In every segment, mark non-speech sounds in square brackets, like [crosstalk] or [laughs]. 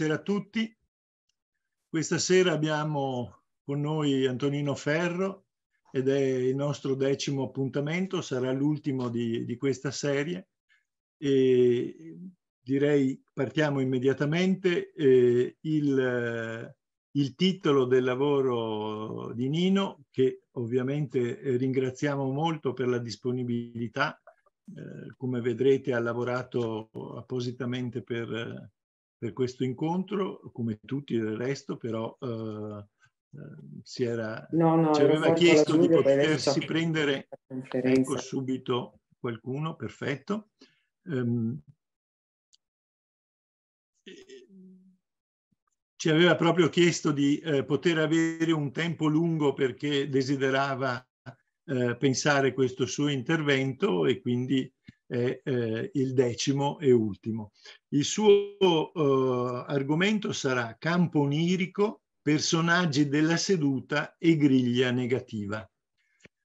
buonasera a tutti. Questa sera abbiamo con noi Antonino Ferro ed è il nostro decimo appuntamento, sarà l'ultimo di, di, questa serie. E direi partiamo immediatamente. Eh, il, eh, il titolo del lavoro di Nino, che ovviamente ringraziamo molto per la disponibilità. Eh, come vedrete ha lavorato appositamente per, per questo incontro, come tutti del resto, però eh, eh si era, no, no, ci aveva chiesto di potersi prendere ecco subito qualcuno, perfetto. Um, ci aveva proprio chiesto di eh, poter avere un tempo lungo perché desiderava eh, pensare questo suo intervento e quindi è eh, il decimo e ultimo. Il suo eh, argomento sarà campo onirico, personaggi della seduta e griglia negativa.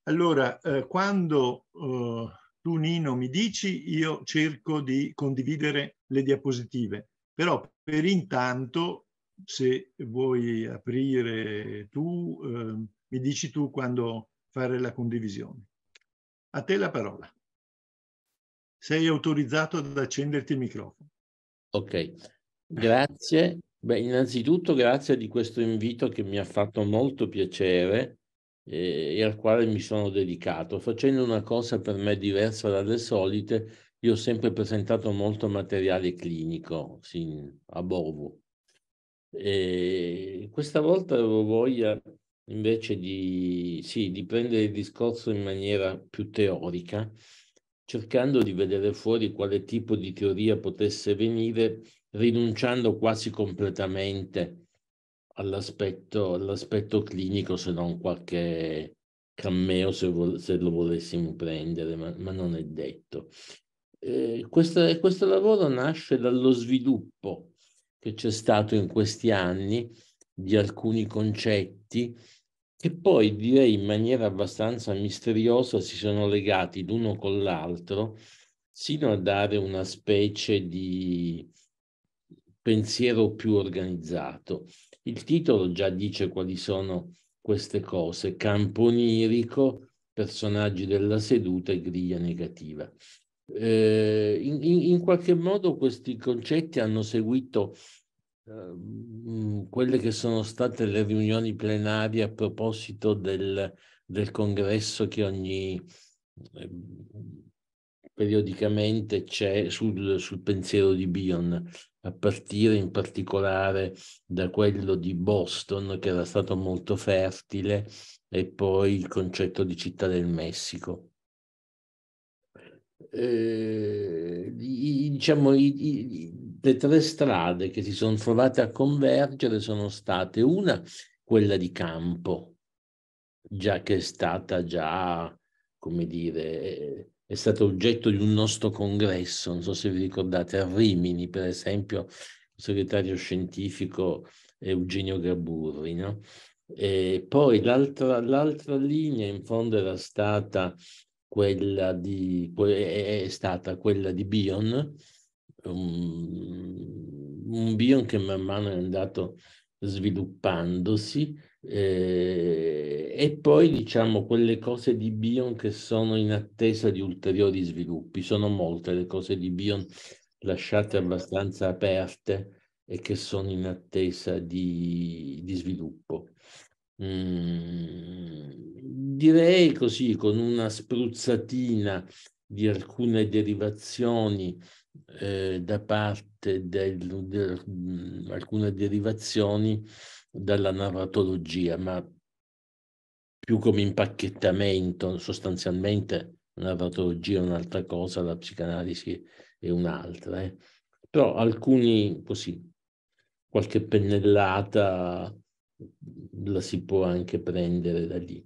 Allora, eh, quando eh, tu Nino mi dici, io cerco di condividere le diapositive, però per intanto, se vuoi aprire tu, eh, mi dici tu quando fare la condivisione. A te la parola sei autorizzato ad accenderti il microfono. Ok, grazie. Beh, innanzitutto grazie di questo invito che mi ha fatto molto piacere eh, e al quale mi sono dedicato. Facendo una cosa per me diversa dalle solite, io ho sempre presentato molto materiale clinico sì, a Bovo. E questa volta avevo voglia invece di, sì, di prendere il discorso in maniera più teorica cercando di vedere fuori quale tipo di teoria potesse venire, rinunciando quasi completamente all'aspetto, all'aspetto clinico, se non qualche cameo se, vo- se lo volessimo prendere, ma, ma non è detto. Eh, questa, questo lavoro nasce dallo sviluppo che c'è stato in questi anni di alcuni concetti che poi direi in maniera abbastanza misteriosa si sono legati l'uno con l'altro sino a dare una specie di pensiero più organizzato. Il titolo già dice quali sono queste cose, campo onirico, personaggi della seduta e griglia negativa. Eh, in, in qualche modo questi concetti hanno seguito Ehm, mm, quelle che sono state le riunioni plenarie a proposito del, del congresso che ogni ehm, periodicamente c'è sul, sul, pensiero di Bion, a partire in particolare da quello di Boston che era stato molto fertile e poi il concetto di città del Messico. Eh, diciamo, i, i le tre strade che si sono trovate a convergere sono state una, quella di campo, già che è stata già, come dire, è stato oggetto di un nostro congresso, non so se vi ricordate, a Rimini, per esempio, il segretario scientifico Eugenio Gaburri, no? E poi l'altra, l'altra linea in fondo era stata quella di, è stata quella di Bion, un, un bion che man mano è andato sviluppandosi eh, e poi diciamo quelle cose di Bion che sono in attesa di ulteriori sviluppi. Sono molte le cose di Bion lasciate abbastanza aperte e che sono in attesa di, di sviluppo. Mm, direi così con una spruzzatina di alcune derivazioni eh, da parte di de, mm, alcune derivazioni dalla narratologia, ma più come impacchettamento, sostanzialmente la narratologia è un'altra cosa, la psicanalisi è un'altra. Eh. Però alcuni, così, qualche pennellata la si può anche prendere da lì.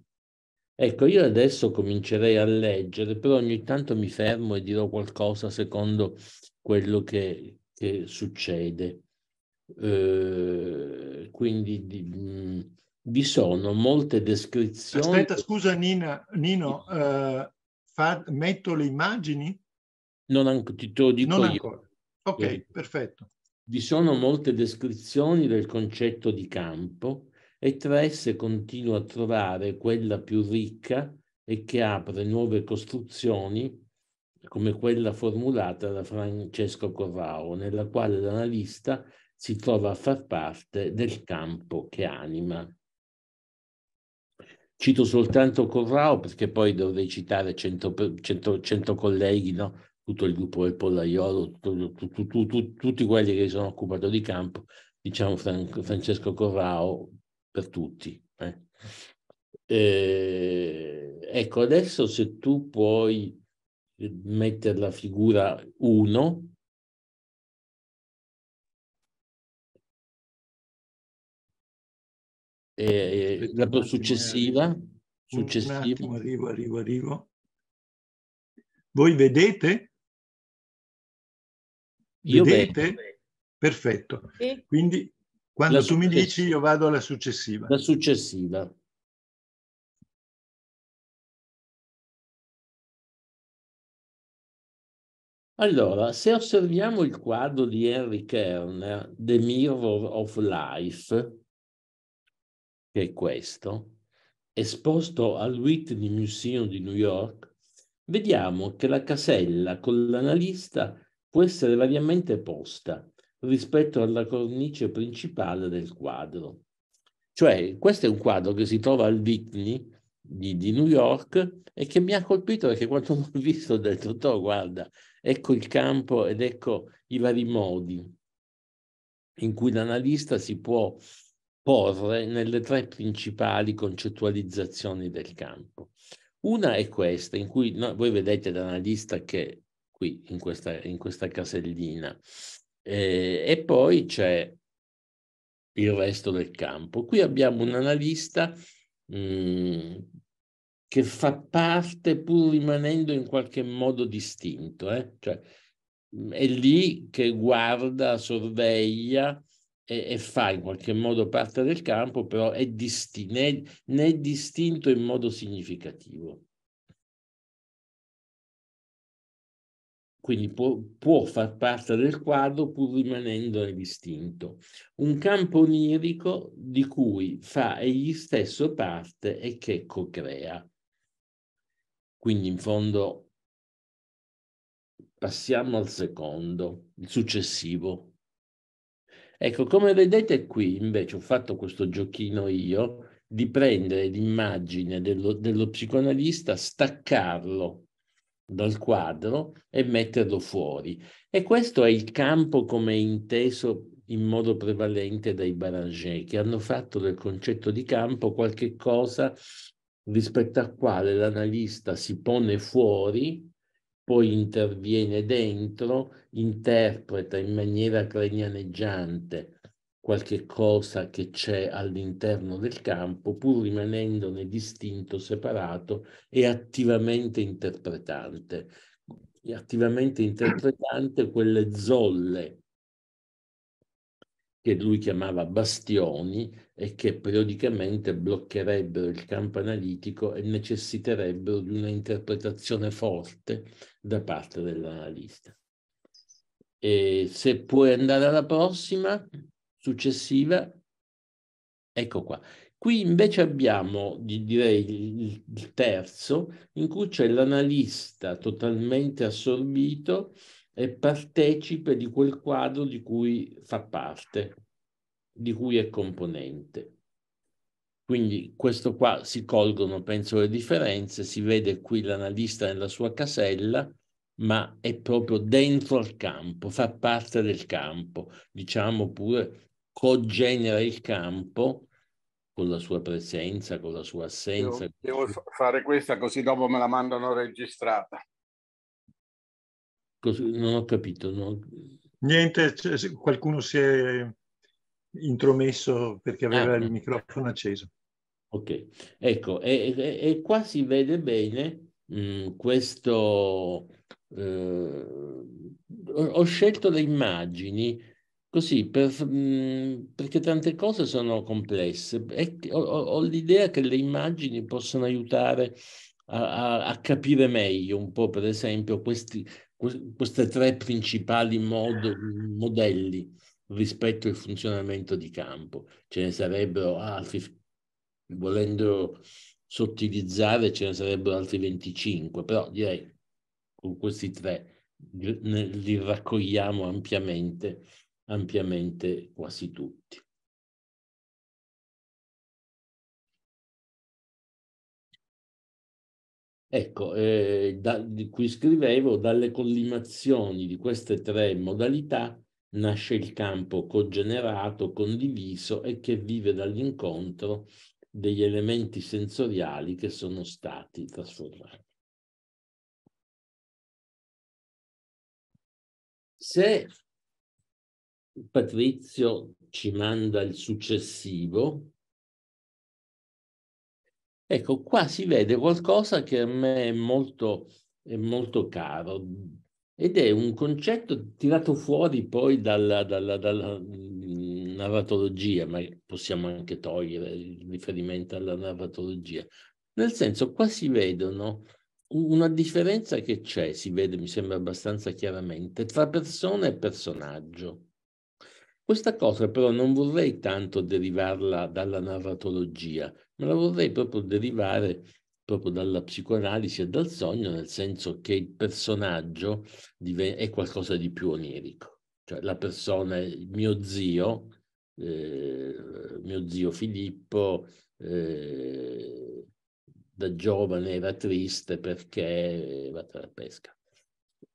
Ecco, io adesso comincerei a leggere, però ogni tanto mi fermo e dirò qualcosa secondo quello che, che succede. Eh, quindi di, mm, vi sono molte descrizioni. Aspetta, scusa Nina, Nino, eh, fa, metto le immagini? Non ancora, ti te lo dico non io. ancora. Ok, eh, perfetto. Vi sono molte descrizioni del concetto di campo e tra esse continua a trovare quella più ricca e che apre nuove costruzioni come quella formulata da Francesco Corrao, nella quale l'analista si trova a far parte del campo che anima. Cito soltanto Corrao perché poi dovrei citare 100, colleghi, no? tutto il gruppo del Pollaiolo, tutti quelli che si sono occupati di campo, diciamo Francesco Corrao per tutti. Eh. Eh, ecco, adesso se tu puoi mettere la figura 1, eh, la eh. successiva, successiva. Attimo, arrivo, arrivo, arrivo. Voi vedete? Io vedete? Vedo. Perfetto. Quindi quando la tu mi dici io vado alla successiva. La successiva. Allora, se osserviamo il quadro di Henry Kerner, The Mirror of Life, che è questo, esposto al Whitney Museum di New York, vediamo che la casella con l'analista può essere variamente posta rispetto alla cornice principale del quadro. Cioè, questo è un quadro che si trova al Whitney di, di New York e che mi ha colpito perché quando l'ho [laughs] visto ho detto, Totò, guarda, ecco il campo ed ecco i vari modi in cui l'analista si può porre nelle tre principali concettualizzazioni del campo. Una è questa, in cui no, voi vedete l'analista che qui in questa, in questa casellina eh, e poi c'è il resto del campo. Qui abbiamo un analista mh, mm, che fa parte pur rimanendo in qualche modo distinto, eh? cioè, mm, è lì che guarda, sorveglia e, e, fa in qualche modo parte del campo, però è distin- ne, ne è distinto in modo significativo. quindi può, può, far parte del quadro pur rimanendo distinto. Un campo onirico di cui fa egli stesso parte e che co-crea. Quindi in fondo passiamo al secondo, il successivo. Ecco, come vedete qui invece ho fatto questo giochino io di prendere l'immagine dello, dello psicoanalista, staccarlo dal quadro e metterlo fuori. E questo è il campo come inteso in modo prevalente dai Baranger, che hanno fatto del concetto di campo qualche cosa rispetto al quale l'analista si pone fuori, poi interviene dentro, interpreta in maniera cranianeggiante qualche cosa che c'è all'interno del campo, pur rimanendone distinto, separato e attivamente interpretante. E Attivamente interpretante quelle zolle che lui chiamava bastioni e che periodicamente bloccherebbero il campo analitico e necessiterebbero di una interpretazione forte da parte dell'analista. E se puoi andare alla prossima successiva, ecco qua. Qui invece abbiamo, direi, il terzo, in cui c'è l'analista totalmente assorbito e partecipe di quel quadro di cui fa parte, di cui è componente. Quindi questo qua si colgono, penso, le differenze, si vede qui l'analista nella sua casella, ma è proprio dentro al campo, fa parte del campo, diciamo pure cogenera il campo con la sua presenza, con la sua assenza. Devo, devo fare questa così dopo me la mandano registrata. Così, non ho capito. No. Niente, qualcuno si è intromesso perché aveva ah, il microfono acceso. Ok, ecco, e, e, e qua si vede bene mh, mm, questo... Eh, ho scelto le immagini Così, per, mm, perché tante cose sono complesse. E, ho, ho l'idea che le immagini possano aiutare a, a, capire meglio un po', per esempio, questi, queste tre principali mod, modelli rispetto al funzionamento di campo. Ce ne sarebbero altri, volendo sottilizzare, ce ne sarebbero altri 25, però direi con questi tre li raccogliamo ampiamente ampiamente quasi tutti. Ecco, eh, da, di cui scrivevo, dalle collimazioni di queste tre modalità nasce il campo cogenerato, condiviso e che vive dall'incontro degli elementi sensoriali che sono stati trasformati. Se Patrizio ci manda il successivo. Ecco, qua si vede qualcosa che a me è molto, è molto caro ed è un concetto tirato fuori poi dalla, dalla, dalla mm, narratologia, ma possiamo anche togliere il riferimento alla narratologia. Nel senso, qua si vedono una differenza che c'è, si vede, mi sembra abbastanza chiaramente, tra persona e personaggio. Questa cosa però non vorrei tanto derivarla dalla narratologia, ma la vorrei proprio derivare proprio dalla psicoanalisi e dal sogno, nel senso che il personaggio è qualcosa di più onirico. Cioè la persona, mio zio, eh, mio zio Filippo, eh, da giovane era triste perché va tra la pesca.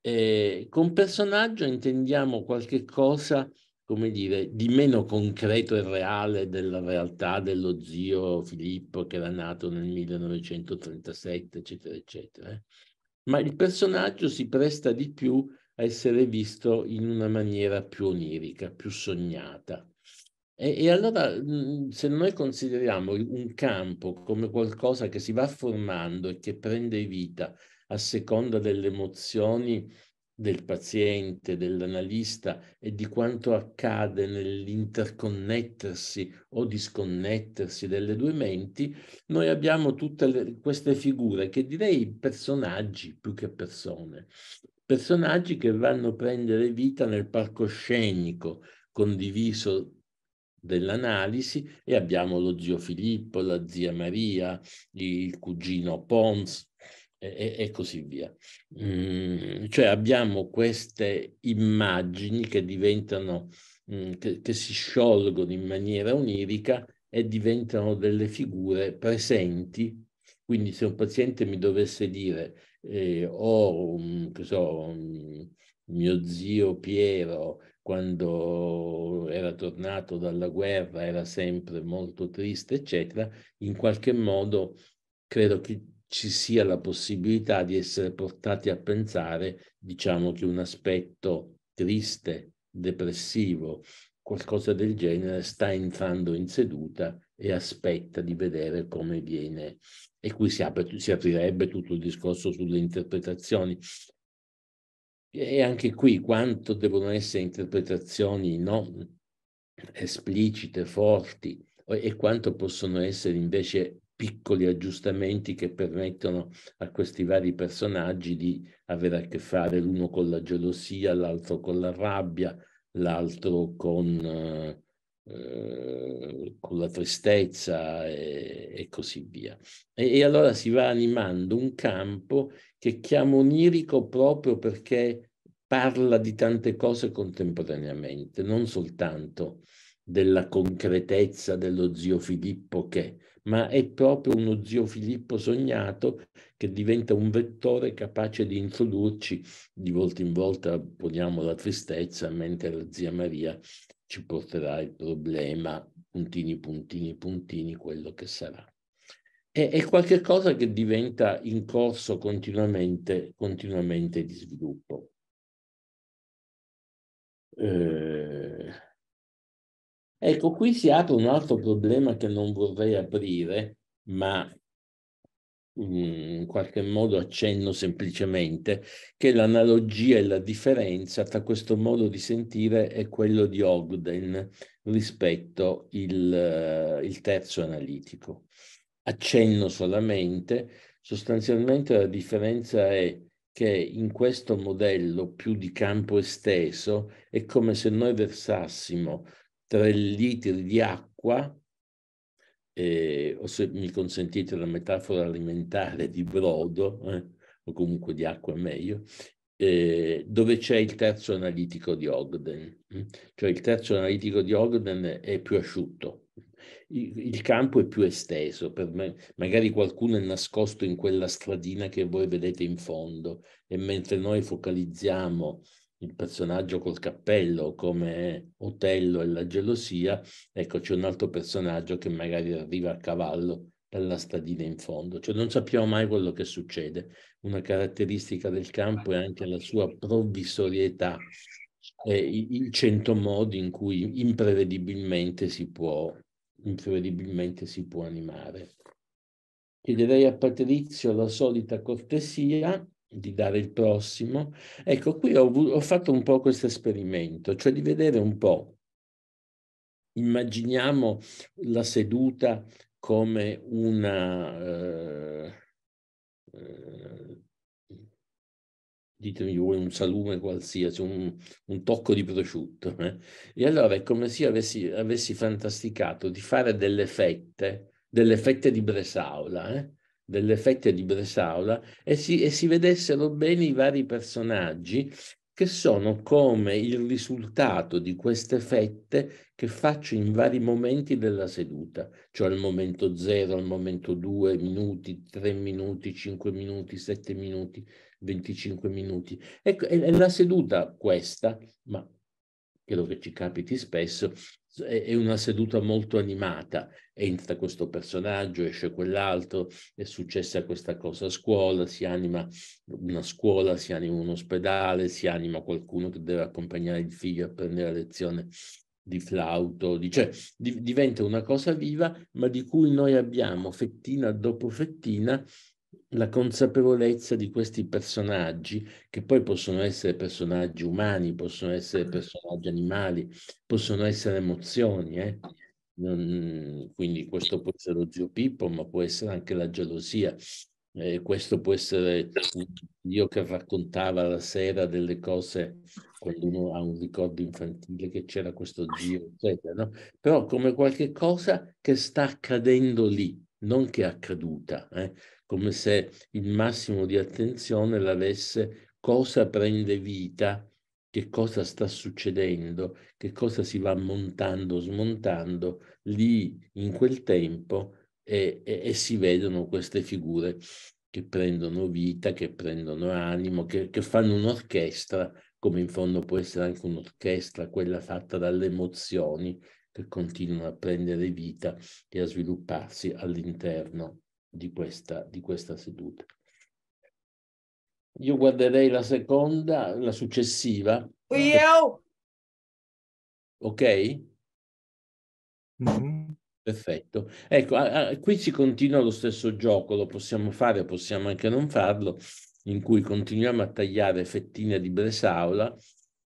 E con personaggio intendiamo qualche cosa come dire, di meno concreto e reale della realtà dello zio Filippo che era nato nel 1937, eccetera, eccetera. Eh. Ma il personaggio si presta di più a essere visto in una maniera più onirica, più sognata. E, e allora, se noi consideriamo un campo come qualcosa che si va formando e che prende vita a seconda delle emozioni del paziente, dell'analista e di quanto accade nell'interconnettersi o disconnettersi delle due menti, noi abbiamo tutte le, queste figure che direi personaggi più che persone, personaggi che vanno a prendere vita nel palcoscenico condiviso dell'analisi e abbiamo lo zio Filippo, la zia Maria, il cugino Pons, e, e così via. Mm, cioè abbiamo queste immagini che diventano, mm, che, che si sciolgono in maniera onirica e diventano delle figure presenti. Quindi se un paziente mi dovesse dire eh, o oh, mm, che so, mm, mio zio Piero quando era tornato dalla guerra era sempre molto triste, eccetera, in qualche modo credo che ci sia la possibilità di essere portati a pensare, diciamo che un aspetto triste, depressivo, qualcosa del genere sta entrando in seduta e aspetta di vedere come viene. E qui si, apre, si aprirebbe tutto il discorso sulle interpretazioni. E anche qui quanto devono essere interpretazioni no, esplicite, forti, e quanto possono essere invece piccoli aggiustamenti che permettono a questi vari personaggi di avere a che fare l'uno con la gelosia, l'altro con la rabbia, l'altro con, eh, con la tristezza e, e così via. E, e, allora si va animando un campo che chiamo onirico proprio perché parla di tante cose contemporaneamente, non soltanto della concretezza dello zio Filippo che ma è proprio uno zio Filippo sognato che diventa un vettore capace di introdurci di volta in volta, poniamo la tristezza, mentre la zia Maria ci porterà il problema, puntini, puntini, puntini, quello che sarà. È, è qualcosa che diventa in corso continuamente, continuamente di sviluppo. Eh, Ecco, qui si apre un altro problema che non vorrei aprire, ma mm, in qualche modo accenno semplicemente, che è l'analogia e la differenza tra questo modo di sentire e quello di Ogden rispetto il, eh, il terzo analitico. Accenno solamente, sostanzialmente la differenza è che in questo modello più di campo esteso è come se noi versassimo 3 litri di acqua, eh, o se mi consentite la metafora alimentare di brodo, eh, o comunque di acqua meglio, eh, dove c'è il terzo analitico di Ogden. Mm? Cioè il terzo analitico di Ogden è più asciutto, il campo è più esteso, per me, magari qualcuno è nascosto in quella stradina che voi vedete in fondo e mentre noi focalizziamo il personaggio col cappello come Otello e la gelosia, ecco c'è un altro personaggio che magari arriva a cavallo dalla stadina in fondo, cioè non sappiamo mai quello che succede. Una caratteristica del campo è anche la sua provvisorietà, e il cento modi in cui imprevedibilmente si può, imprevedibilmente si può animare. Chiederei a Patrizio la solita cortesia di dare il prossimo. Ecco, qui ho, ho fatto un po' questo esperimento, cioè di vedere un po'. Immaginiamo la seduta come una... Eh, eh, ditemi voi un salume qualsiasi, un, un tocco di prosciutto. Eh? E allora è come se io avessi, avessi fantasticato di fare delle fette, delle fette di bresaola, eh? delle fette di Bresaula e si, e si vedessero bene i vari personaggi che sono come il risultato di queste fette che faccio in vari momenti della seduta, cioè al momento 0, al momento 2 minuti, 3 minuti, 5 minuti, 7 minuti, 25 minuti. Ecco, è la seduta questa, ma credo che ci capiti spesso, è una seduta molto animata, entra questo personaggio, esce quell'altro, è successa questa cosa a scuola, si anima una scuola, si anima un ospedale, si anima qualcuno che deve accompagnare il figlio a prendere la lezione di flauto, di, cioè di, diventa una cosa viva, ma di cui noi abbiamo fettina dopo fettina la consapevolezza di questi personaggi, che poi possono essere personaggi umani, possono essere mm. personaggi animali, possono essere emozioni. Eh? Non, quindi questo può essere lo zio Pippo, ma può essere anche la gelosia. Eh, questo può essere io che raccontava la sera delle cose quando uno ha un ricordo infantile che c'era questo zio, eccetera, no? però come qualche cosa che sta accadendo lì, non che è accaduta. Eh? come se il massimo di attenzione l'avesse cosa prende vita, che cosa sta succedendo, che cosa si va montando, smontando lì in quel tempo e, e, e si vedono queste figure che prendono vita, che prendono animo, che, che fanno un'orchestra, come in fondo può essere anche un'orchestra, quella fatta dalle emozioni che continuano a prendere vita e a svilupparsi all'interno di questa, di questa seduta. Io guarderei la seconda, la successiva. Io! Ok? Mm-hmm. Perfetto. Ecco, a, a, qui si continua lo stesso gioco, lo possiamo fare, possiamo anche non farlo, in cui continuiamo a tagliare fettine di bresaola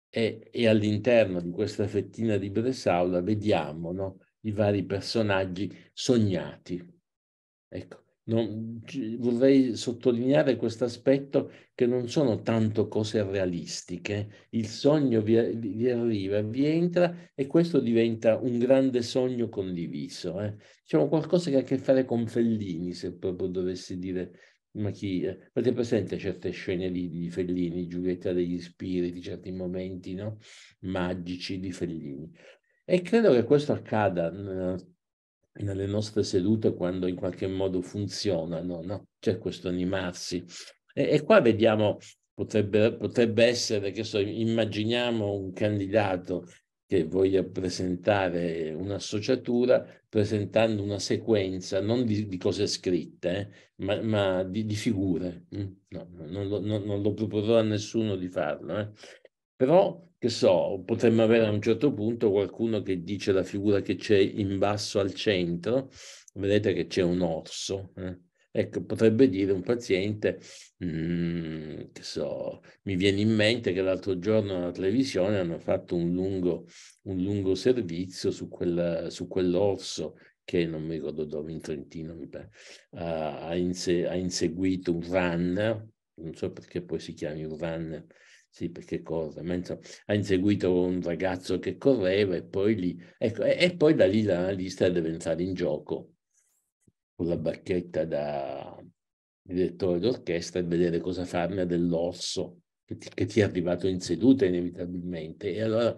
e, e all'interno di questa fettina di bresaola vediamo no, i vari personaggi sognati. Ecco, non, vorrei sottolineare questo aspetto che non sono tanto cose realistiche. Il sogno vi, vi arriva, vi entra e questo diventa un grande sogno condiviso. Eh. Diciamo qualcosa che ha a che fare con Fellini, se proprio dovessi dire ma chi è? Eh, avete presente certe scene di, di, Fellini, Giulietta degli Spiriti, certi momenti no? magici di Fellini? E credo che questo accada nella nelle nostre sedute quando in qualche modo funzionano, no? C'è questo animarsi. E, e qua vediamo, potrebbe, potrebbe essere, che so, immaginiamo un candidato che voglia presentare un'associatura presentando una sequenza non di, di cose scritte, eh, ma, ma di, di, figure. Mm? No, non, lo, non, non, lo proporrò a nessuno di farlo. Eh. Però, che so, potremmo avere a un certo punto qualcuno che dice la figura che c'è in basso al centro, vedete che c'è un orso. Eh? Ecco, potrebbe dire un paziente, mm, che so, mi viene in mente che l'altro giorno alla televisione hanno fatto un lungo, un lungo servizio su, quel, su quell'orso che non mi ricordo dove, in Trentino mi pare, uh, ha, inse- ha, inseguito un runner, non so perché poi si chiami un runner, sì, perché cosa? Mentre ha inseguito un ragazzo che correva e poi lì, ecco, e, e poi da lì l'analista deve entrare in gioco con la bacchetta da direttore d'orchestra e vedere cosa farne dell'orso che ti, che ti è arrivato in seduta inevitabilmente. E allora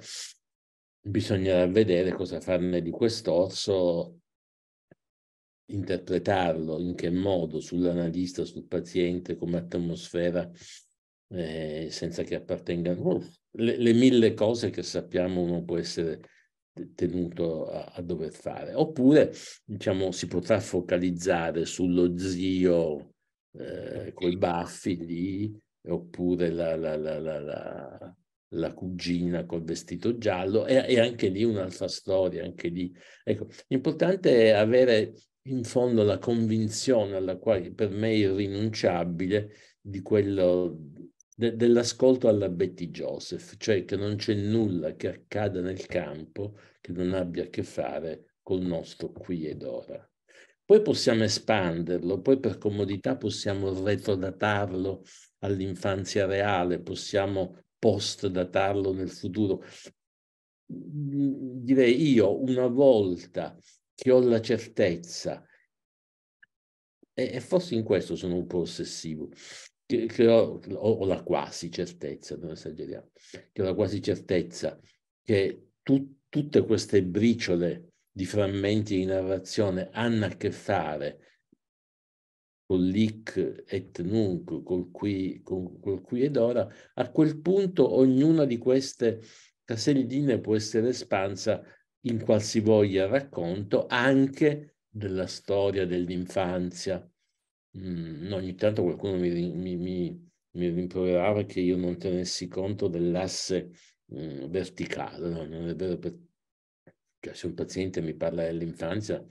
bisognerà vedere cosa farne di quest'orso, interpretarlo, in che modo, sull'analista, sul paziente, come atmosfera eh, senza che appartenga a le, le, mille cose che sappiamo uno può essere tenuto a, a, dover fare. Oppure, diciamo, si potrà focalizzare sullo zio eh, con i baffi lì, oppure la, la, la, la, cugina col vestito giallo, e, e anche lì un'altra storia, anche lì. Ecco, l'importante è avere in fondo la convinzione alla quale per me è irrinunciabile di quello de, dell'ascolto alla Betty Joseph, cioè che non c'è nulla che accada nel campo che non abbia a che fare col nostro qui ed ora. Poi possiamo espanderlo, poi per comodità possiamo retrodatarlo all'infanzia reale, possiamo postdatarlo nel futuro. Mm, direi io, una volta che ho la certezza, e, forse in questo sono un po' ossessivo, che, che ho, ho, la quasi certezza, non esageriamo, che ho la quasi certezza che tu, tutte queste briciole di frammenti di narrazione hanno a che fare con l'ic et nunc, col qui, con, col qui ed ora, a quel punto ognuna di queste caselline può essere espansa in qualsivoglia racconto anche della storia dell'infanzia, Mm, ogni tanto qualcuno mi, mi, mi, mi, rimproverava che io non tenessi conto dell'asse mh, mm, verticale, no? non è vero perché cioè, se un paziente mi parla dell'infanzia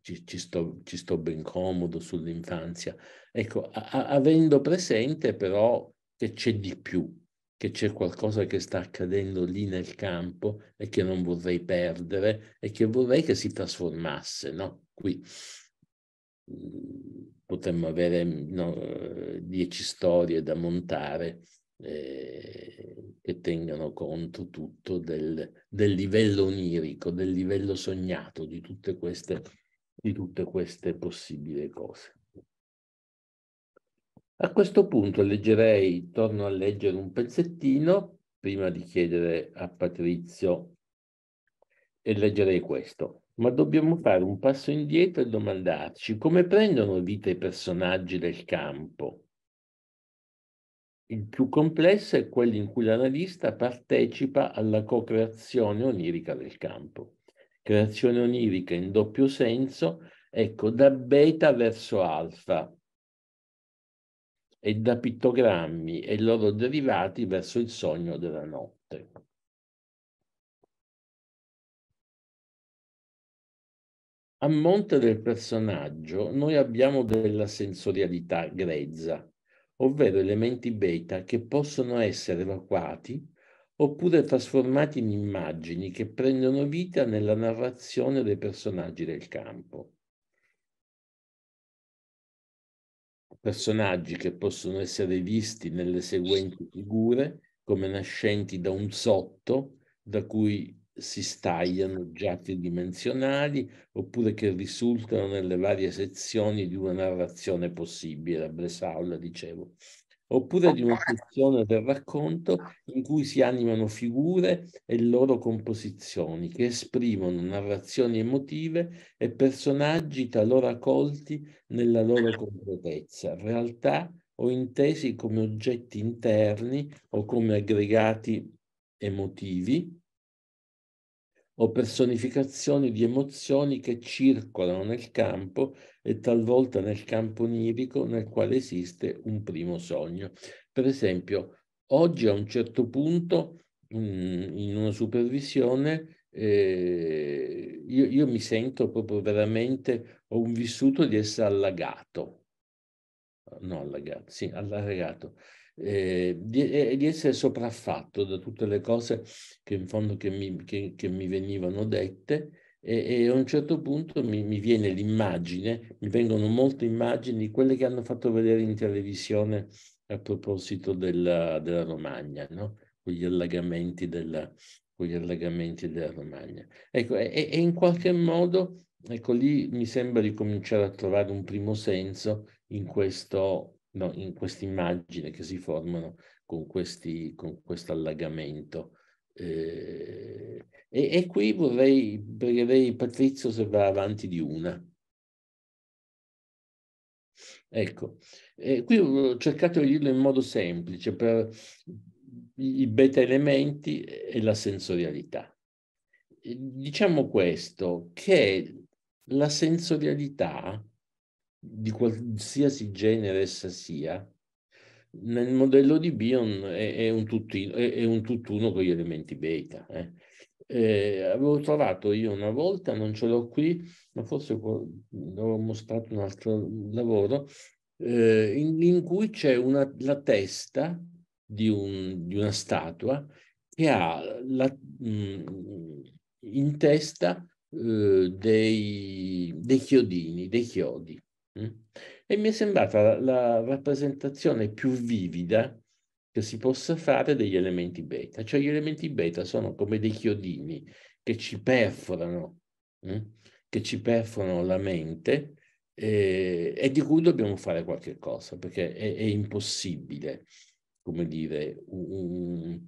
ci, ci, sto, ci sto, ben comodo sull'infanzia. Ecco, a, avendo presente però che c'è di più, che c'è qualcosa che sta accadendo lì nel campo e che non vorrei perdere e che vorrei che si trasformasse, no? Qui mm, potremmo avere 10 no, eh, storie da montare eh, che tengano conto tutto del, del, livello onirico, del livello sognato, di tutte queste, di tutte queste possibili cose. A questo punto leggerei, torno a leggere un pezzettino prima di chiedere a Patrizio e leggerei questo ma dobbiamo fare un passo indietro e domandarci come prendono vita i personaggi del campo. Il più complesso è quello in cui l'analista partecipa alla co-creazione onirica del campo. Creazione onirica in doppio senso, ecco, da beta verso alfa e da pittogrammi e loro derivati verso il sogno della notte. a monte del personaggio noi abbiamo della sensorialità grezza, ovvero elementi beta che possono essere evacuati oppure trasformati in immagini che prendono vita nella narrazione dei personaggi del campo. Personaggi che possono essere visti nelle seguenti figure come nascenti da un sotto da cui si stagliano oggetti dimensionali oppure che risultano nelle varie sezioni di una narrazione possibile, a Bresaul dicevo, oppure di una sezione del racconto in cui si animano figure e loro composizioni che esprimono narrazioni emotive e personaggi talora colti nella loro certo. completezza, realtà o intesi come oggetti interni o come aggregati emotivi o personificazioni di emozioni che circolano nel campo e talvolta nel campo onirico nel quale esiste un primo sogno. Per esempio, oggi a un certo punto mm, in una supervisione eh, io, io, mi sento proprio veramente, ho un vissuto di essere allagato, no allagato, sì, allagato, eh, di, eh, di, essere sopraffatto da tutte le cose che in fondo che mi, che, che mi venivano dette e, e, a un certo punto mi, mi, viene l'immagine, mi vengono molte immagini di quelle che hanno fatto vedere in televisione a proposito della, della Romagna, no? gli allagamenti della, quegli allagamenti della Romagna. Ecco, e, e, in qualche modo, ecco lì mi sembra di cominciare a trovare un primo senso in questo no, in questa immagine che si formano con, questi, con questo allagamento. Eh, e, e, qui vorrei, pregherei Patrizio se va avanti di una. Ecco, eh, qui ho cercato di dirlo in modo semplice per i beta elementi e la sensorialità. Diciamo questo, che la sensorialità di qualsiasi genere essa sia, nel modello di Bion è, è, un, tuttino, è, è un, tutt'uno con gli elementi beta. Eh. Eh, avevo trovato io una volta, non ce l'ho qui, ma forse avevo mostrato un altro lavoro, eh, in, in, cui c'è una, la testa di, un, di, una statua che ha la, mh, mm, in testa eh, dei, dei chiodini, dei chiodi Mm. E mi è sembrata la, la rappresentazione più vivida che si possa fare degli elementi beta. Cioè gli elementi beta sono come dei chiodini che ci perforano, mh? Mm? che ci perforano la mente eh, e di cui dobbiamo fare qualche cosa, perché è, è impossibile, come dire, un,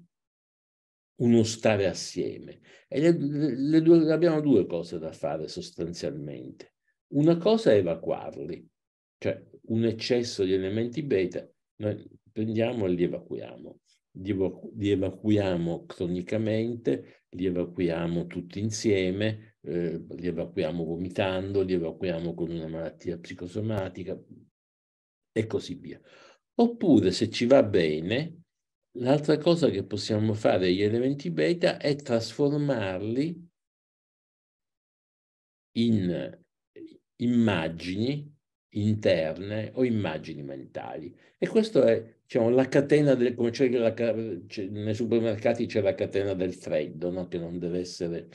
uno stare assieme. E le, le due, abbiamo due cose da fare sostanzialmente. Una cosa è evacuarli, cioè un eccesso di elementi beta, noi prendiamo e li evacuiamo. Li, evacuiamo cronicamente, li evacuiamo tutti insieme, eh, li evacuiamo vomitando, li evacuiamo con una malattia psicosomatica e così via. Oppure se ci va bene, l'altra cosa che possiamo fare gli elementi beta è trasformarli in immagini interne o immagini mentali. E questo è diciamo, la catena del, come c'è la, c'è, nei supermercati c'è la catena del freddo, no? che non deve essere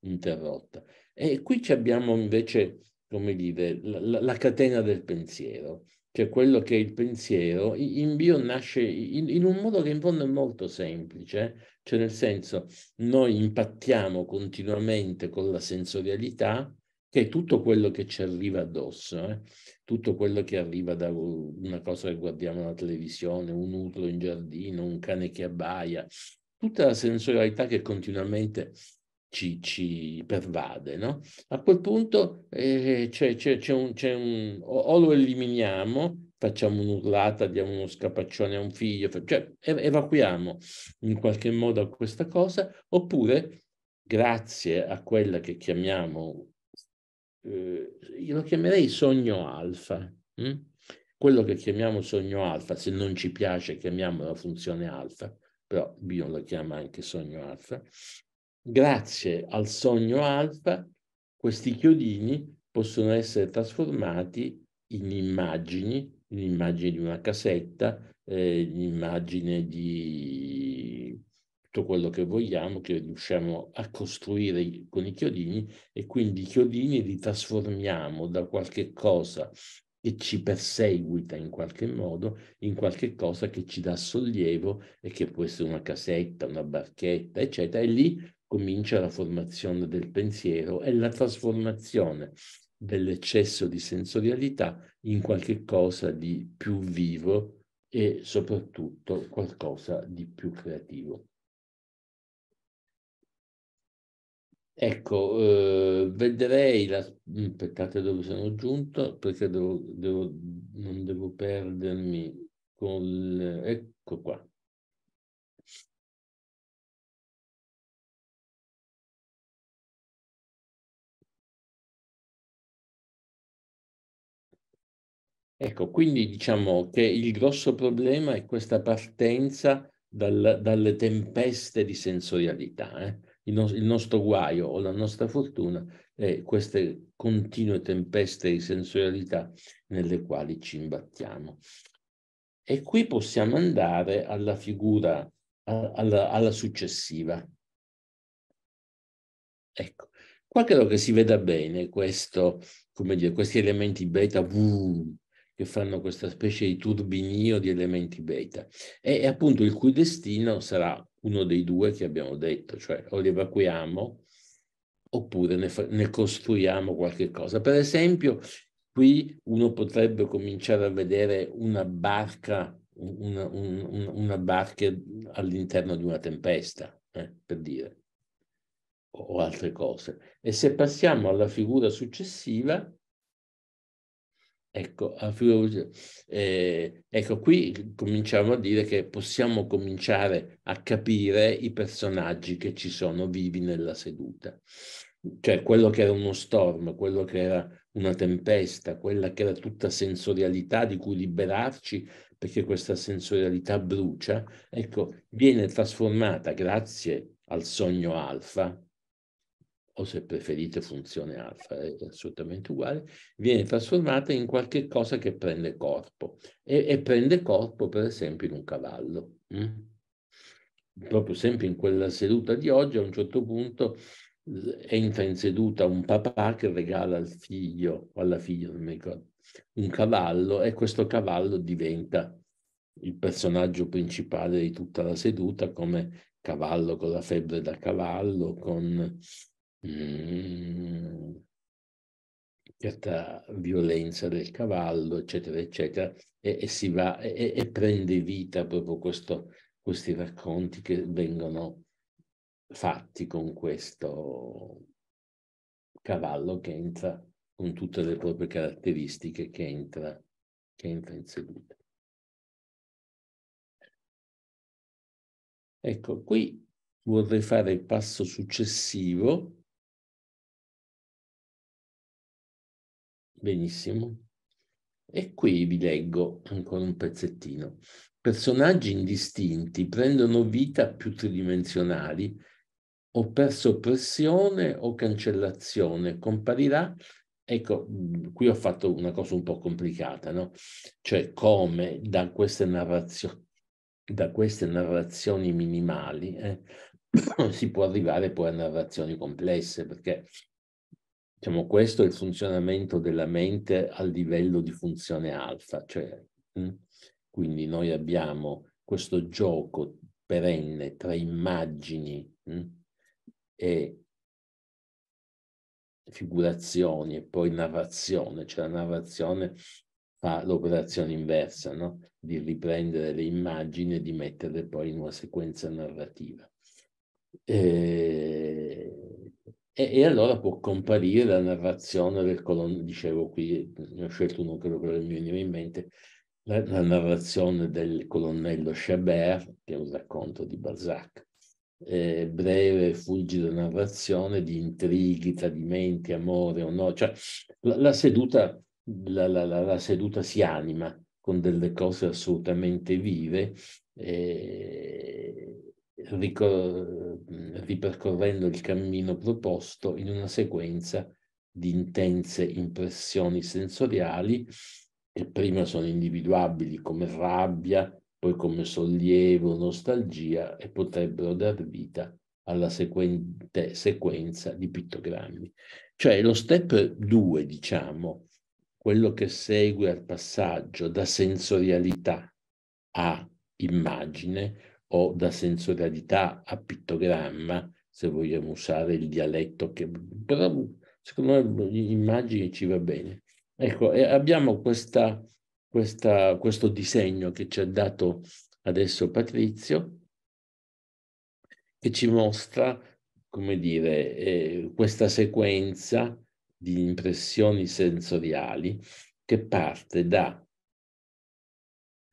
interrotta. E qui abbiamo invece, come dire, la, la, catena del pensiero, cioè quello che è il pensiero in bio nasce in, in un modo che in fondo è molto semplice, cioè nel senso noi impattiamo continuamente con la sensorialità, che è tutto quello che ci arriva addosso, eh, tutto quello che arriva da una cosa che guardiamo alla televisione, un urlo in giardino, un cane che abbaia, tutta la sensorialità che continuamente ci, ci pervade, no? A quel punto eh, c'è, c'è, c'è un, c'è un o, o lo eliminiamo facciamo un'urlata, diamo uno scapaccione a un figlio, cioè evacuiamo in qualche modo questa cosa, oppure grazie a quella che chiamiamo eh, io lo chiamerei sogno alfa. Mh? Mm? Quello che chiamiamo sogno alfa, se non ci piace chiamiamolo funzione alfa, però Bion lo chiama anche sogno alfa. Grazie al sogno alfa questi chiodini possono essere trasformati in immagini, in immagini di una casetta, eh, in immagini di tutto quello che vogliamo, che riusciamo a costruire con i chiodini e quindi i chiodini li trasformiamo da qualche cosa che ci perseguita in qualche modo, in qualche cosa che ci dà sollievo e che può essere una casetta, una barchetta, eccetera, e lì comincia la formazione del pensiero e la trasformazione dell'eccesso di sensorialità in qualche cosa di più vivo e soprattutto qualcosa di più creativo. Ecco, eh, vedrei la... Mm, Peccato dove sono giunto, perché devo, devo, non devo perdermi col... Ecco qua. Ecco, quindi diciamo che il grosso problema è questa partenza dal, dalle tempeste di sensorialità. Eh? il, no- il nostro guaio o la nostra fortuna è queste continue tempeste di sensorialità nelle quali ci imbattiamo. E qui possiamo andare alla figura, alla, alla successiva. Ecco, qua credo che si veda bene questo, come dire, questi elementi beta, v, che fanno questa specie di turbinio di elementi beta e, appunto il cui destino sarà uno dei due che abbiamo detto, cioè o li evacuiamo oppure ne, ne costruiamo qualche cosa. Per esempio, qui uno potrebbe cominciare a vedere una barca, una, un, una barca all'interno di una tempesta, eh, per dire, o altre cose. E se passiamo alla figura successiva, Ecco, eh, ecco, qui cominciamo a dire che possiamo cominciare a capire i personaggi che ci sono vivi nella seduta. Cioè quello che era uno storm, quello che era una tempesta, quella che era tutta sensorialità di cui liberarci, perché questa sensorialità brucia, ecco, viene trasformata grazie al sogno alfa o se preferite funzione alfa, è assolutamente uguale, viene trasformata in qualche cosa che prende corpo e, e prende corpo per esempio in un cavallo. Mm? Proprio sempre in quella seduta di oggi a un certo punto eh, entra in seduta un papà che regala al figlio o alla figlia, non mi ricordo, un cavallo e questo cavallo diventa il personaggio principale di tutta la seduta come cavallo con la febbre da cavallo, con certa mm. violenza del cavallo, eccetera, eccetera, e, e si va e, e, prende vita proprio questo, questi racconti che vengono fatti con questo cavallo che entra con tutte le proprie caratteristiche che entra, che entra in seduta. Ecco, qui vorrei fare il passo successivo Benissimo. E qui vi leggo ancora un pezzettino. Personaggi indistinti prendono vita più tridimensionali o per soppressione o cancellazione. Comparirà, ecco, qui ho fatto una cosa un po' complicata, no? Cioè come da queste narrazioni, da queste narrazioni minimali eh, [coughs] si può arrivare poi a narrazioni complesse, perché Diciamo, questo è il funzionamento della mente al livello di funzione alfa, cioè, mm? quindi noi abbiamo questo gioco perenne tra immagini mh? Mm? e figurazioni e poi narrazione, cioè la narrazione fa l'operazione inversa, no? di riprendere le immagini e di metterle poi in una sequenza narrativa. E ehm, e, e, allora può comparire la narrazione del colonnello, dicevo qui, ne ho scelto uno che mi veniva in mente, la, la narrazione del colonnello Chabert, che è un racconto di Balzac, eh, breve, fulgida narrazione di intrighi, tradimenti, amore o no, cioè la, la seduta, la, la, la, seduta si anima con delle cose assolutamente vive. Eh, ricor- ripercorrendo il cammino proposto in una sequenza di intense impressioni sensoriali che prima sono individuabili come rabbia, poi come sollievo, nostalgia e potrebbero dar vita alla seguente sequenza di pittogrammi. Cioè lo step 2, diciamo, quello che segue al passaggio da sensorialità a immagine, o da sensorialità a pittogramma, se vogliamo usare il dialetto, che però secondo me l'immagine ci va bene. Ecco, abbiamo questa, questa, questo disegno che ci ha dato adesso Patrizio, che ci mostra, come dire, eh, questa sequenza di impressioni sensoriali che parte da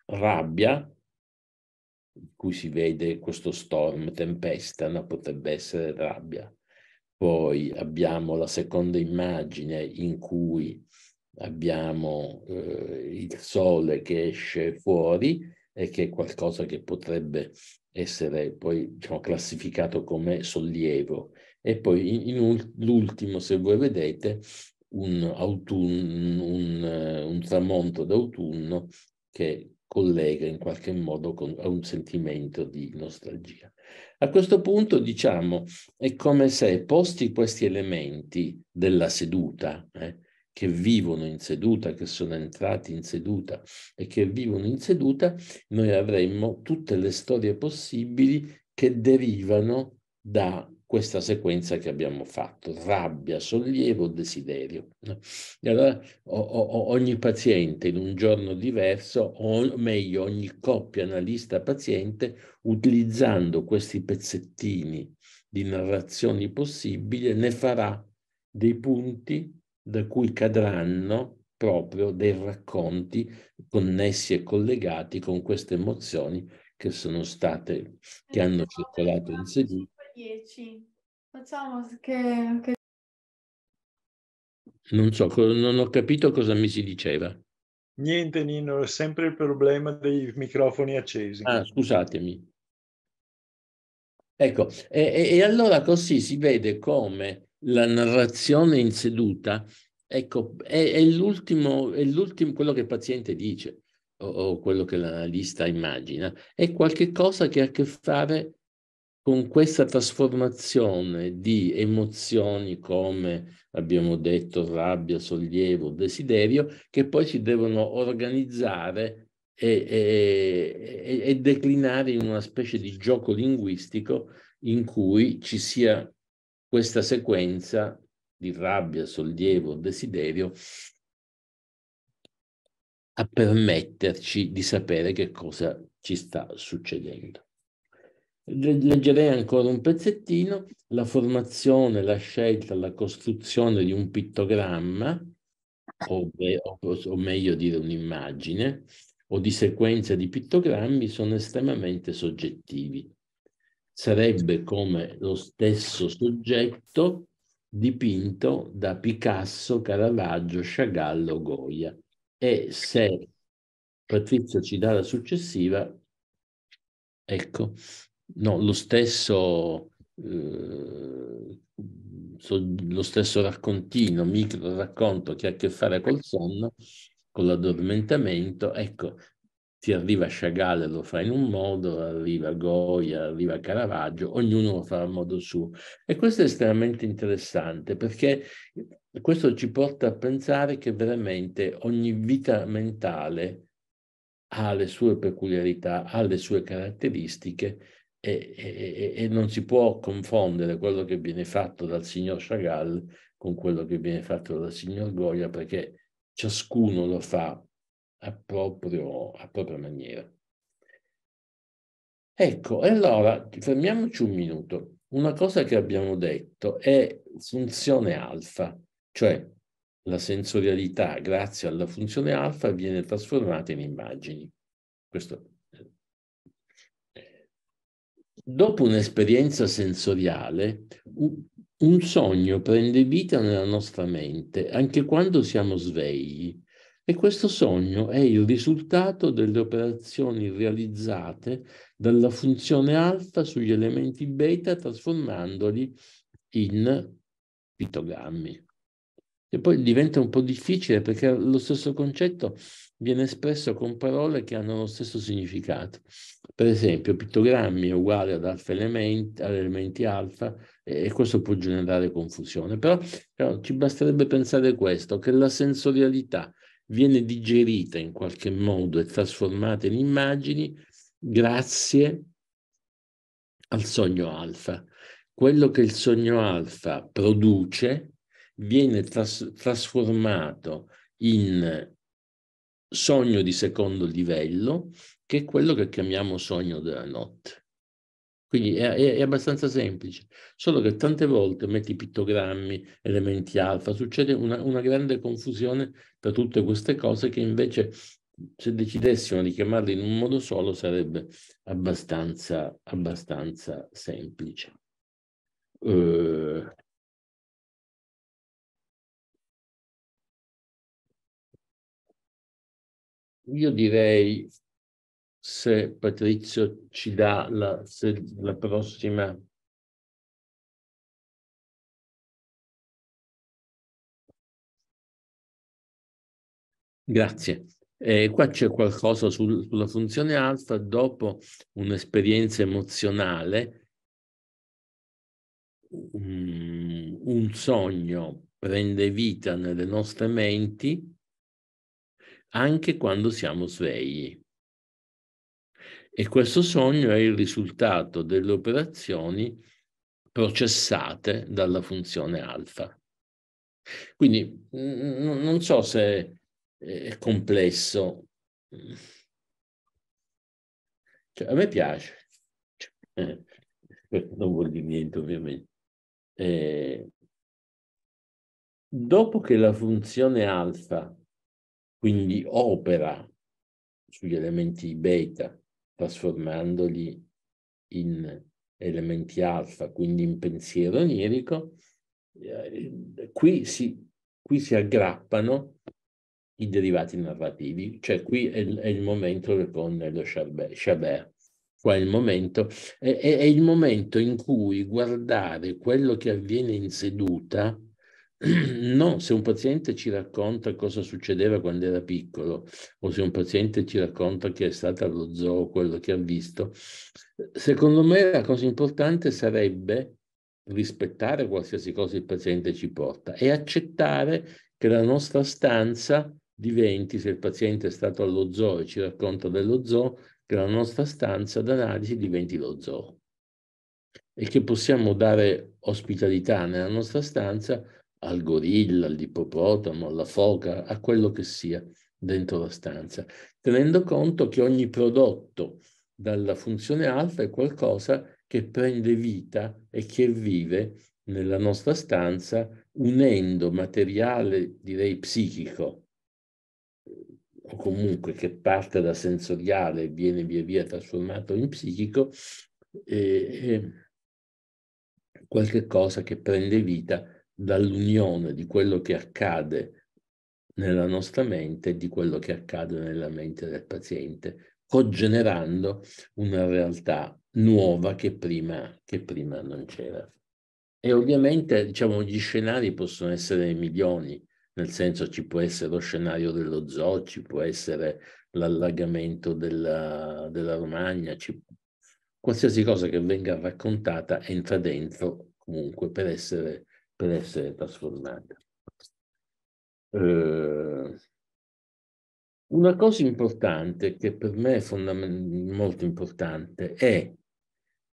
rabbia, in cui si vede questo storm, tempesta, no? potrebbe essere rabbia. Poi abbiamo la seconda immagine in cui abbiamo eh, il sole che esce fuori e che è qualcosa che potrebbe essere poi diciamo, classificato come sollievo. E poi in, in, l'ultimo, se voi vedete, un, autunno, un, un tramonto d'autunno che collega in qualche modo con, a un sentimento di nostalgia. A questo punto, diciamo, è come se posti questi elementi della seduta, eh, che vivono in seduta, che sono entrati in seduta e che vivono in seduta, noi avremmo tutte le storie possibili che derivano da questa sequenza che abbiamo fatto, rabbia, sollievo, desiderio. E allora o, o, ogni paziente in un giorno diverso, o meglio ogni coppia analista paziente, utilizzando questi pezzettini di narrazioni possibili, ne farà dei punti da cui cadranno proprio dei racconti connessi e collegati con queste emozioni che sono state, che hanno circolato in seguito 10. Facciamo che, che... Non so, non ho capito cosa mi si diceva. Niente Nino, è sempre il problema dei microfoni accesi. Ah, scusatemi. Ecco, e, e allora così si vede come la narrazione in seduta, ecco, è, è l'ultimo, è l'ultimo, quello che il paziente dice o, o quello che l'analista immagina, è qualche cosa che ha a che fare con questa trasformazione di emozioni come abbiamo detto rabbia, sollievo, desiderio, che poi si devono organizzare e, e, e declinare in una specie di gioco linguistico in cui ci sia questa sequenza di rabbia, sollievo, desiderio a permetterci di sapere che cosa ci sta succedendo. Leggerei ancora un pezzettino la formazione, la scelta, la costruzione di un pittogramma, o, o meglio dire un'immagine, o di sequenza di pittogrammi sono estremamente soggettivi. Sarebbe come lo stesso soggetto dipinto da Picasso, Caravaggio, Chagall o Goya. E se Patrizia ci dà la successiva, ecco, No, lo stesso, eh, lo stesso raccontino, micro racconto che ha a che fare col sonno, con l'addormentamento, ecco, ti arriva Chagall e lo fa in un modo, arriva Goya, arriva Caravaggio, ognuno lo fa a modo suo. E questo è estremamente interessante perché questo ci porta a pensare che veramente ogni vita mentale ha le sue peculiarità, ha le sue caratteristiche e, e, e, non si può confondere quello che viene fatto dal signor Chagall con quello che viene fatto dal signor Goya perché ciascuno lo fa a, proprio, a propria maniera. Ecco, e allora fermiamoci un minuto. Una cosa che abbiamo detto è funzione alfa, cioè la sensorialità grazie alla funzione alfa viene trasformata in immagini. Questo dopo un'esperienza sensoriale, un sogno prende vita nella nostra mente anche quando siamo svegli e questo sogno è il risultato delle operazioni realizzate dalla funzione alfa sugli elementi beta trasformandoli in pitogrammi. E poi diventa un po' difficile perché lo stesso concetto viene espresso con parole che hanno lo stesso significato. Per esempio, pittogrammi uguali ad alfa element, ad elementi alfa e questo può generare confusione. Però, però ci basterebbe pensare questo, che la sensorialità viene digerita in qualche modo e trasformata in immagini grazie al sogno alfa. Quello che il sogno alfa produce viene tras- trasformato in sogno di secondo livello che è quello che chiamiamo sogno della notte. Quindi è, è, è, abbastanza semplice, solo che tante volte metti pittogrammi, elementi alfa, succede una, una grande confusione tra tutte queste cose che invece se decidessimo di chiamarle in un modo solo sarebbe abbastanza, abbastanza semplice. Uh... Io direi se Patrizio ci dà la, la prossima Grazie. Eh, qua c'è qualcosa sul, sulla funzione alfa dopo un'esperienza emozionale, um, un sogno prende vita nelle nostre menti anche quando siamo svegli. E questo sogno è il risultato delle operazioni processate dalla funzione alfa. Quindi n- non so se è complesso. Cioè, a me piace. Cioè, eh, [laughs] non vuol dire niente ovviamente. Eh, dopo che la funzione alfa quindi opera sugli elementi beta trasformandoli in elementi alfa, quindi in pensiero onirico, eh, qui si, qui si aggrappano i derivati narrativi, cioè qui è, è il momento che pone lo Chabert. Qua è il momento, è, è, è il momento in cui guardare quello che avviene in seduta [clears throat] No, se un paziente ci racconta cosa succedeva quando era piccolo o se un paziente ci racconta che è stato allo zoo quello che ha visto, secondo me la cosa importante sarebbe rispettare qualsiasi cosa il paziente ci porta e accettare che la nostra stanza diventi, se il paziente è stato allo zoo e ci racconta dello zoo, che la nostra stanza d'analisi diventi lo zoo e che possiamo dare ospitalità nella nostra stanza al gorilla, all'ippopotamo, alla foca, a quello che sia dentro la stanza, tenendo conto che ogni prodotto dalla funzione alfa è qualcosa che prende vita e che vive nella nostra stanza unendo materiale, direi psichico, o comunque che parte da sensoriale e viene via via trasformato in psichico, e, e qualche cosa che prende vita dall'unione di quello che accade nella nostra mente e di quello che accade nella mente del paziente, cogenerando una realtà nuova che prima, che prima non c'era. E ovviamente, diciamo, gli scenari possono essere milioni, nel senso ci può essere lo scenario dello zoo, ci può essere l'allagamento della, della Romagna, ci, qualsiasi cosa che venga raccontata entra dentro comunque per essere per essere trasformata. Eh, una cosa importante, che per me è molto importante, è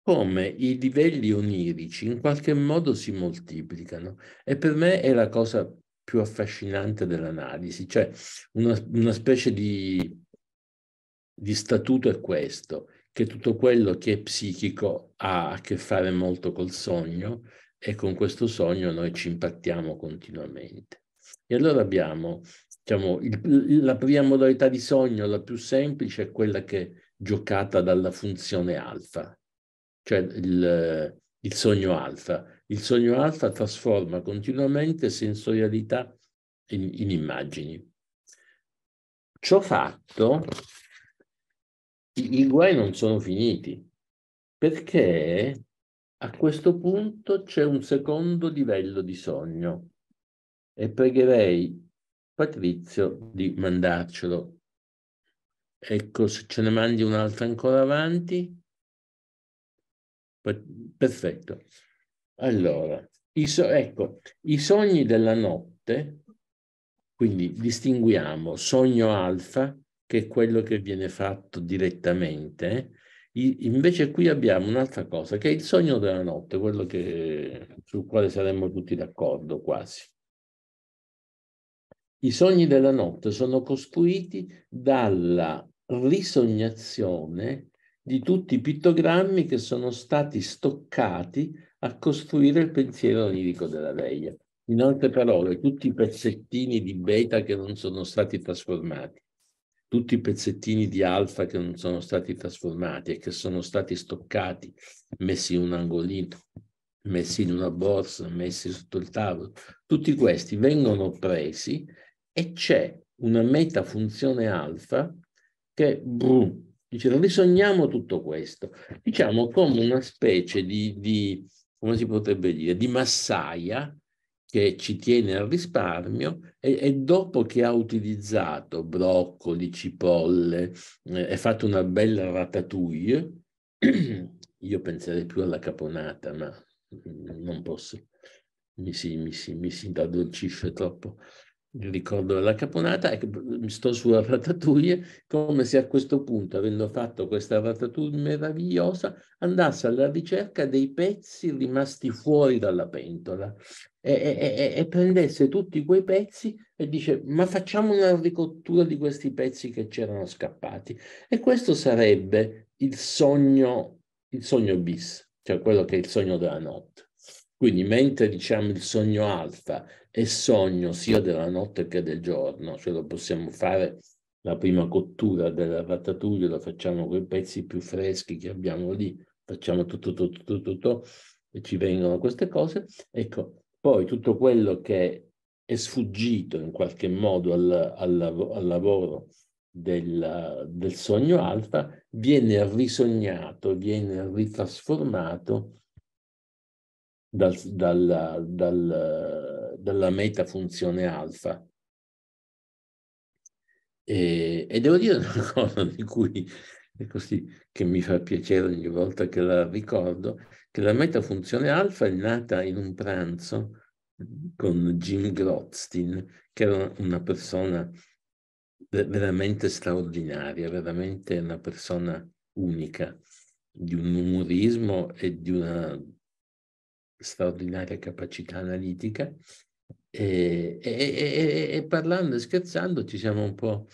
come i livelli onirici in qualche modo si moltiplicano e per me è la cosa più affascinante dell'analisi, cioè una, una specie di, di statuto è questo, che tutto quello che è psichico ha a che fare molto col sogno, e con questo sogno noi ci impattiamo continuamente. E allora abbiamo, diciamo, il, la prima modalità di sogno, la più semplice, è quella che è giocata dalla funzione alfa, cioè il, il sogno alfa. Il sogno alfa trasforma continuamente sensorialità in, in immagini. Ciò fatto, i, i guai non sono finiti, perché a questo punto c'è un secondo livello di sogno e pregherei Patrizio di mandarcelo. Ecco, se ce ne mandi un altro ancora avanti. Perfetto. Allora, i so ecco, i sogni della notte, quindi distinguiamo sogno alfa, che è quello che viene fatto direttamente, Invece qui abbiamo un'altra cosa, che è il sogno della notte, quello che, sul quale saremmo tutti d'accordo quasi. I sogni della notte sono costruiti dalla risognazione di tutti i pittogrammi che sono stati stoccati a costruire il pensiero onirico della veglia. In altre parole, tutti i pezzettini di beta che non sono stati trasformati tutti i pezzettini di alfa che non sono stati trasformati e che sono stati stoccati, messi in un angolino, messi in una borsa, messi sotto il tavolo, tutti questi vengono presi e c'è una metafunzione alfa che brum, dice, risogniamo tutto questo, diciamo come una specie di, di come si potrebbe dire, di massaia che ci tiene al risparmio e, e, dopo che ha utilizzato broccoli, cipolle eh, fatto una bella ratatouille, [clears throat] io penserei più alla caponata, ma mm, non posso, mi si, mi si, mi si addolcisce troppo il ricordo della caponata è che sto sulla ratatouille come se a questo punto, avendo fatto questa ratatouille meravigliosa, andasse alla ricerca dei pezzi rimasti fuori dalla pentola e, e, e prendesse tutti quei pezzi e dice ma facciamo una ricottura di questi pezzi che c'erano scappati. E questo sarebbe il sogno, il sogno bis, cioè quello che è il sogno della notte. Quindi mentre diciamo il sogno alfa e sogno sia della notte che del giorno, cioè lo possiamo fare la prima cottura della ratatouille, lo facciamo con i pezzi più freschi che abbiamo lì, facciamo tutto, tutto, tutto, tutto, e ci vengono queste cose. Ecco, poi tutto quello che è sfuggito in qualche modo al, al, al lavoro del, del sogno alfa viene risognato, viene ritrasformato dal, dal, dal dalla metafunzione alfa. E, e, devo dire [laughs] una cosa di cui è così che mi fa piacere ogni volta che la ricordo, che la metafunzione alfa è nata in un pranzo con Jim Grotstein, che era una persona veramente straordinaria, veramente una persona unica, di un umorismo e di una straordinaria capacità analitica e, e, e, e, parlando e scherzando ci siamo un po'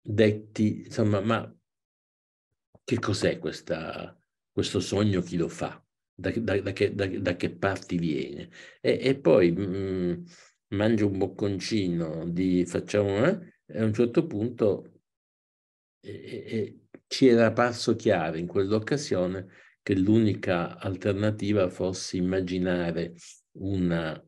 detti, insomma, ma che cos'è questa, questo sogno, chi lo fa, da, da, da, che, da che, parti viene? E, poi mh, mm, mangio un bocconcino di facciamo, eh? e a un certo punto ci era parso chiaro in quell'occasione che l'unica alternativa fosse immaginare una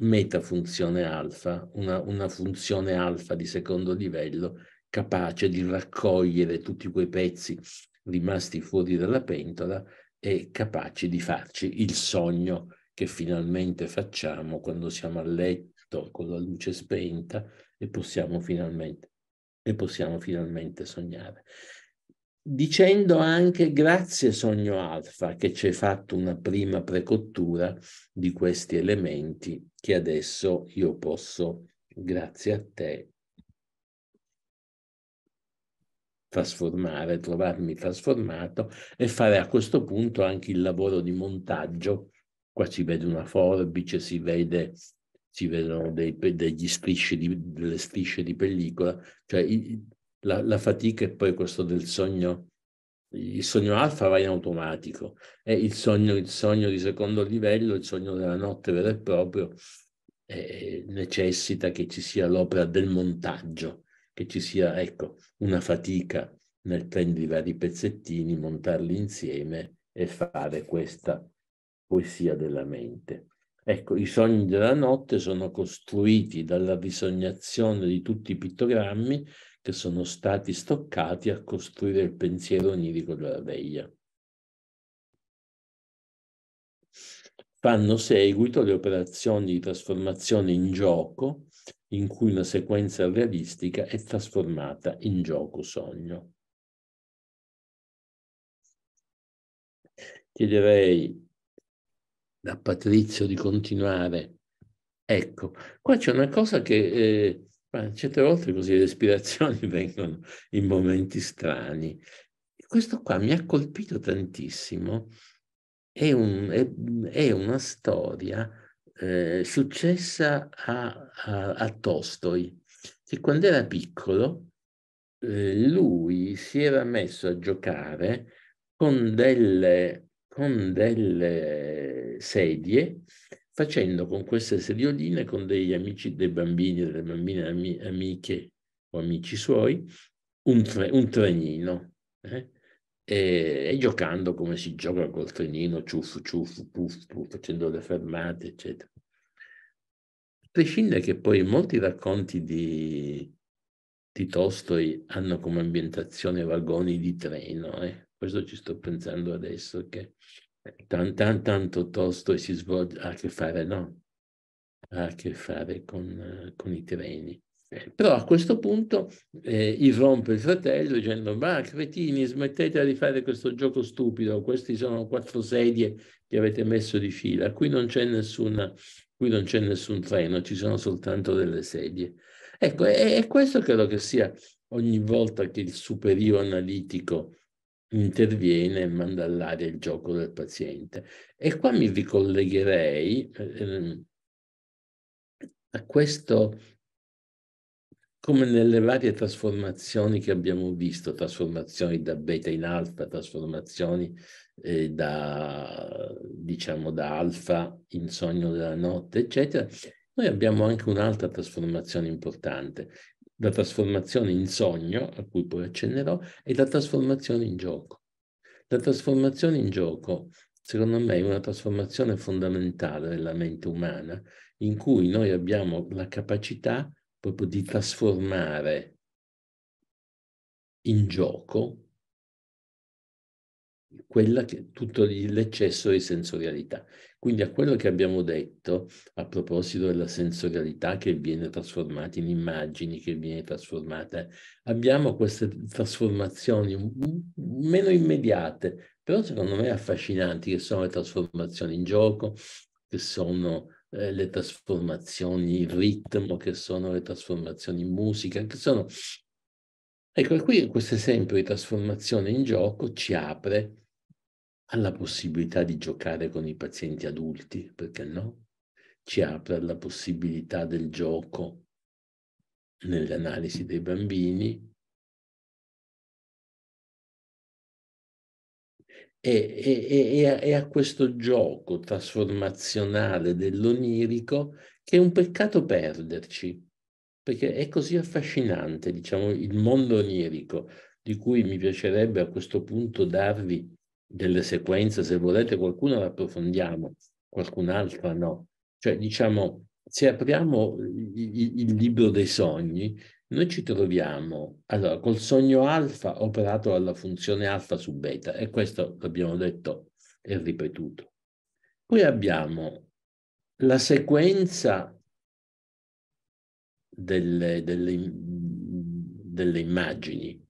metafunzione alfa, una, una funzione alfa di secondo livello capace di raccogliere tutti quei pezzi rimasti fuori dalla pentola e capace di farci il sogno che finalmente facciamo quando siamo a letto con la luce spenta e possiamo finalmente, e possiamo finalmente sognare dicendo anche grazie Sogno Alfa che ci hai fatto una prima precottura di questi elementi che adesso io posso, grazie a te, trasformare, trovarmi trasformato e fare a questo punto anche il lavoro di montaggio. Qua si vede una forbice, si vede si vedono dei, degli strisce di, delle strisce di pellicola, cioè la, la fatica è poi questo del sogno, il sogno alfa va in automatico, è il sogno, il sogno di secondo livello, il sogno della notte vero e proprio, eh, necessita che ci sia l'opera del montaggio, che ci sia, ecco, una fatica nel prendere i vari pezzettini, montarli insieme e fare questa poesia della mente. Ecco, i sogni della notte sono costruiti dalla risognazione di tutti i pittogrammi che sono stati stoccati a costruire il pensiero onirico della veglia. Fanno seguito le operazioni di trasformazione in gioco in cui una sequenza realistica è trasformata in gioco-sogno. Chiederei a Patrizio di continuare. Ecco, qua c'è una cosa che eh, ma certe volte così le ispirazioni [laughs] vengono in momenti strani. questo qua mi ha colpito tantissimo. È, un, è, è una storia eh, successa a, a, a, Tolstoi, che quando era piccolo eh, lui si era messo a giocare con delle, con delle sedie facendo con queste sedioline con degli amici, dei bambini, delle bambine ami, amiche o amici suoi, un, tre, un trenino. Eh? E, e, giocando come si gioca col trenino, ciuffo, ciuffo, puff, puff, facendo le fermate, eccetera. Prescinde che poi molti racconti di, di Tolstoi hanno come ambientazione vagoni di treno, eh? questo ci sto pensando adesso, che tan, tan, tanto tosto e si svolge, ha a che fare, no? a che fare con, eh, con i treni. Eh, però a questo punto eh, irrompe il fratello dicendo ma cretini smettete di fare questo gioco stupido, queste sono quattro sedie che avete messo di fila, qui non c'è, nessuna, qui non c'è nessun treno, ci sono soltanto delle sedie. Ecco, e, e questo credo che sia ogni volta che il superio analitico interviene e manda all'aria il gioco del paziente. E qua mi ricollegherei eh, a questo, come nelle varie trasformazioni che abbiamo visto, trasformazioni da beta in alfa, trasformazioni eh, da, diciamo, da alfa in sogno della notte, eccetera, noi abbiamo anche un'altra trasformazione importante, la trasformazione in sogno, a cui poi accennerò, e la trasformazione in gioco. La trasformazione in gioco, secondo me, è una trasformazione fondamentale della mente umana, in cui noi abbiamo la capacità proprio di trasformare in gioco quella che, tutto l'eccesso di sensorialità. Quindi a quello che abbiamo detto a proposito della sensorialità che viene trasformata in immagini, che viene trasformata, abbiamo queste trasformazioni meno immediate, però secondo me affascinanti, che sono le trasformazioni in gioco, che sono eh, le trasformazioni in ritmo, che sono le trasformazioni in musica, che sono Ecco, qui questo esempio di trasformazione in gioco ci apre alla possibilità di giocare con i pazienti adulti, perché no? Ci apre alla possibilità del gioco nell'analisi dei bambini e, e, e, a, e, a, questo gioco trasformazionale dell'onirico che è un peccato perderci, perché è così affascinante, diciamo, il mondo onirico, di cui mi piacerebbe a questo punto darvi delle sequenze, se volete qualcuno la approfondiamo, qualcun'altra no. Cioè, diciamo, se apriamo il, il libro dei sogni, noi ci troviamo allora col sogno alfa operato alla funzione alfa su beta e questo l'abbiamo detto e ripetuto. Poi abbiamo la sequenza delle, delle, delle immagini,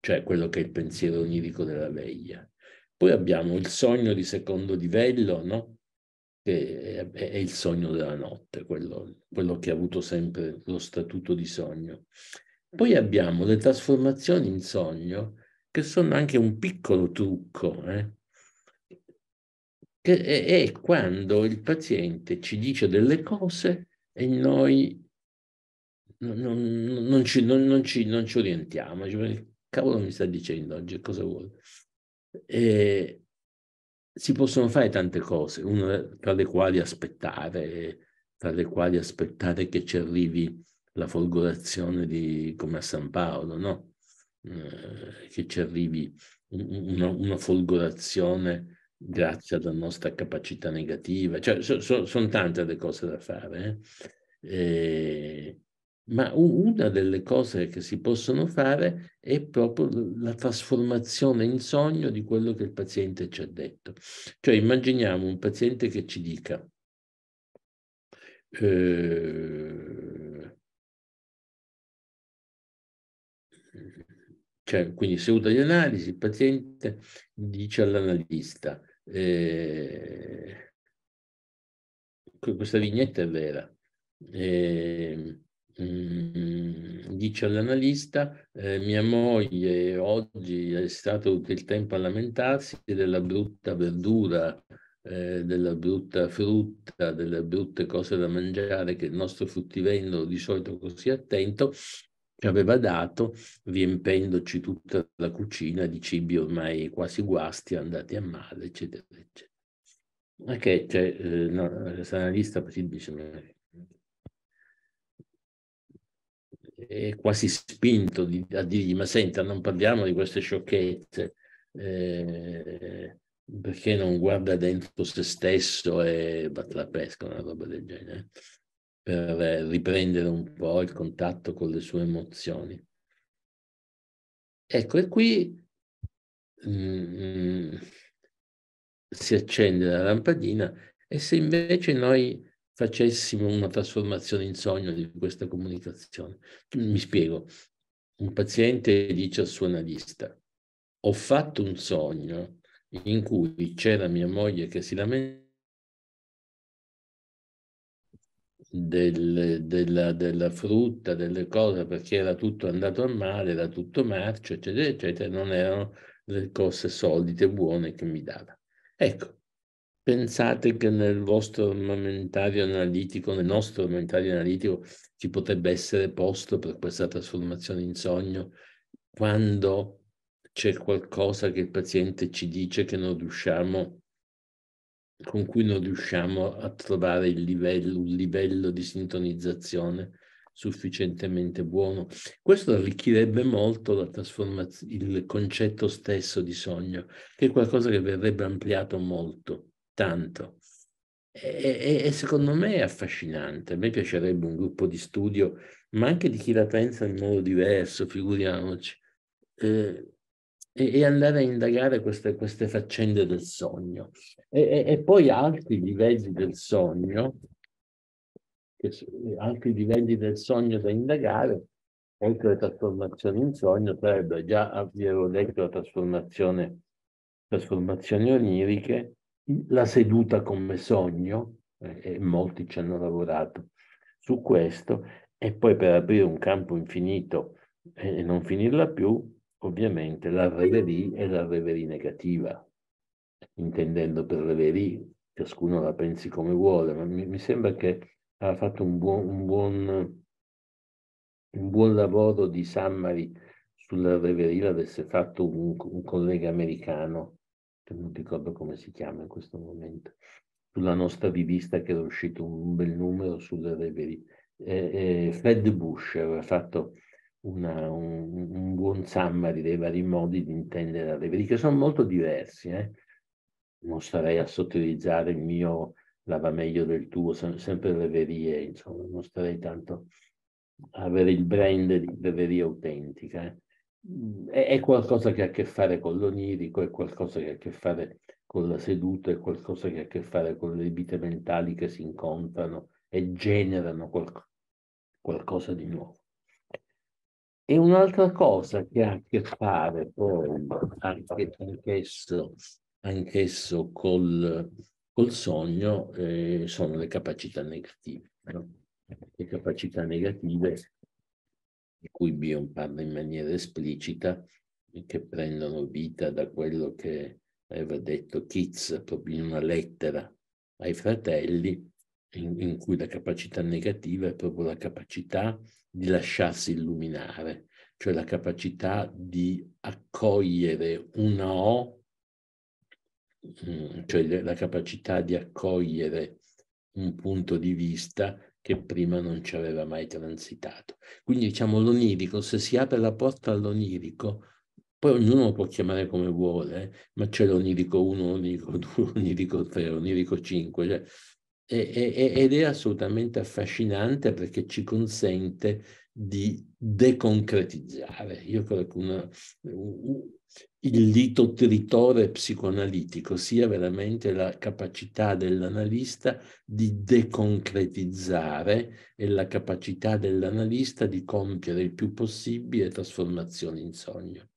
cioè quello che è il pensiero onirico della veglia. Poi abbiamo il sogno di secondo livello, no? che è, il sogno della notte, quello, quello, che ha avuto sempre lo statuto di sogno. Poi abbiamo le trasformazioni in sogno, che sono anche un piccolo trucco, eh? che è, è quando il paziente ci dice delle cose e noi non, non, non, ci, ci, non, ci, orientiamo. Cavolo mi sta dicendo oggi cosa vuole? E si possono fare tante cose, una tra le quali aspettare, tra le quali aspettare che ci arrivi la folgorazione di, come a San Paolo, no? Eh, che ci arrivi una, una, folgorazione grazie alla nostra capacità negativa. Cioè, so, so, sono tante le cose da fare. Eh? E, ma una delle cose che si possono fare è proprio la trasformazione in sogno di quello che il paziente ci ha detto. Cioè immaginiamo un paziente che ci dica, eh, cioè, quindi se usa le analisi, il paziente dice all'analista, eh, questa vignetta è vera. Eh, Mm, dice all'analista, eh, mia moglie oggi è stato tutto il tempo a lamentarsi della brutta verdura, eh, della brutta frutta, delle brutte cose da mangiare che il nostro fruttivendolo di solito così attento ci aveva dato, riempendoci tutta la cucina di cibi ormai quasi guasti, andati a male, eccetera, eccetera. Ok, cioè, eh, no, eh, l'analista dice, è quasi spinto di, a dirgli ma senta non parliamo di queste sciocchezze eh, perché non guarda dentro se stesso e batte la pesca, una roba del genere, eh, per riprendere un po' il contatto con le sue emozioni. Ecco, e qui mm, mm si accende la lampadina e se invece noi facessimo una trasformazione in sogno di questa comunicazione. Mi spiego, un paziente dice al suo analista, ho fatto un sogno in cui c'era mia moglie che si lamentava del, della, della, frutta, delle cose, perché era tutto andato a male, era tutto marcio, eccetera, eccetera, non erano le cose solite, buone che mi dava. Ecco, Pensate che nel vostro armamentario analitico, nel nostro armamentario analitico, ci potrebbe essere posto per questa trasformazione in sogno quando c'è qualcosa che il paziente ci dice che non riusciamo, con cui non riusciamo a trovare livello, un livello di sintonizzazione sufficientemente buono. Questo arricchirebbe molto il concetto stesso di sogno, che è qualcosa che verrebbe ampliato molto tanto. E, e, e, secondo me è affascinante. A me piacerebbe un gruppo di studio, ma anche di chi la pensa in modo diverso, figuriamoci, eh, e, e, andare a indagare queste, queste faccende del sogno. E, poi altri livelli del sogno, altri livelli del sogno da indagare, oltre ecco alle trasformazioni in sogno, sarebbe già, vi avevo detto, la trasformazione, trasformazioni oniriche la seduta come sogno, e molti ci hanno lavorato su questo, e poi per aprire un campo infinito e non finirla più, ovviamente la reverie è la reverie negativa, intendendo per reverie, ciascuno la pensi come vuole, ma mi, mi sembra che ha fatto un buon, un buon, un buon lavoro di summary sulla reverie, l'avesse fatto un, un collega americano che non ricordo come si chiama in questo momento, sulla nostra rivista che era uscito un bel numero sulle reverie. Eh, eh, Fred Bush aveva fatto una, un, un, buon summary dei vari modi di intendere la reverie, che sono molto diversi. Eh? Non starei a sottilizzare il mio lava meglio del tuo, sono sempre reverie, insomma, non starei tanto a avere il brand di reverie autentica. Eh. Mm, è, qualcosa che ha a che fare con l'onirico, è qualcosa che ha a che fare con la seduta, è qualcosa che ha a che fare con le vite mentali che si incontrano e generano qual- qualcosa di nuovo. E un'altra cosa che ha a che fare poi anche, anch'esso, anch'esso col, col sogno eh, sono le capacità negative. No? Le capacità negative di cui Bion parla in maniera esplicita, che prendono vita da quello che aveva detto Keats proprio in una lettera ai fratelli, in, in cui la capacità negativa è proprio la capacità di lasciarsi illuminare, cioè la capacità di accogliere una O, mm, cioè la capacità di accogliere un punto di vista che prima non ci aveva mai transitato. Quindi diciamo l'onirico, se si apre la porta all'onirico, poi ognuno lo può chiamare come vuole, eh, ma c'è l'onirico 1, l'onirico 2, [laughs] l'onirico 3, l'onirico 5, cioè, ed è assolutamente affascinante perché ci consente di deconcretizzare. Io credo che una, il lito territorio psicoanalitico sia veramente la capacità dell'analista di deconcretizzare e la capacità dell'analista di compiere il più possibile trasformazioni in sogno.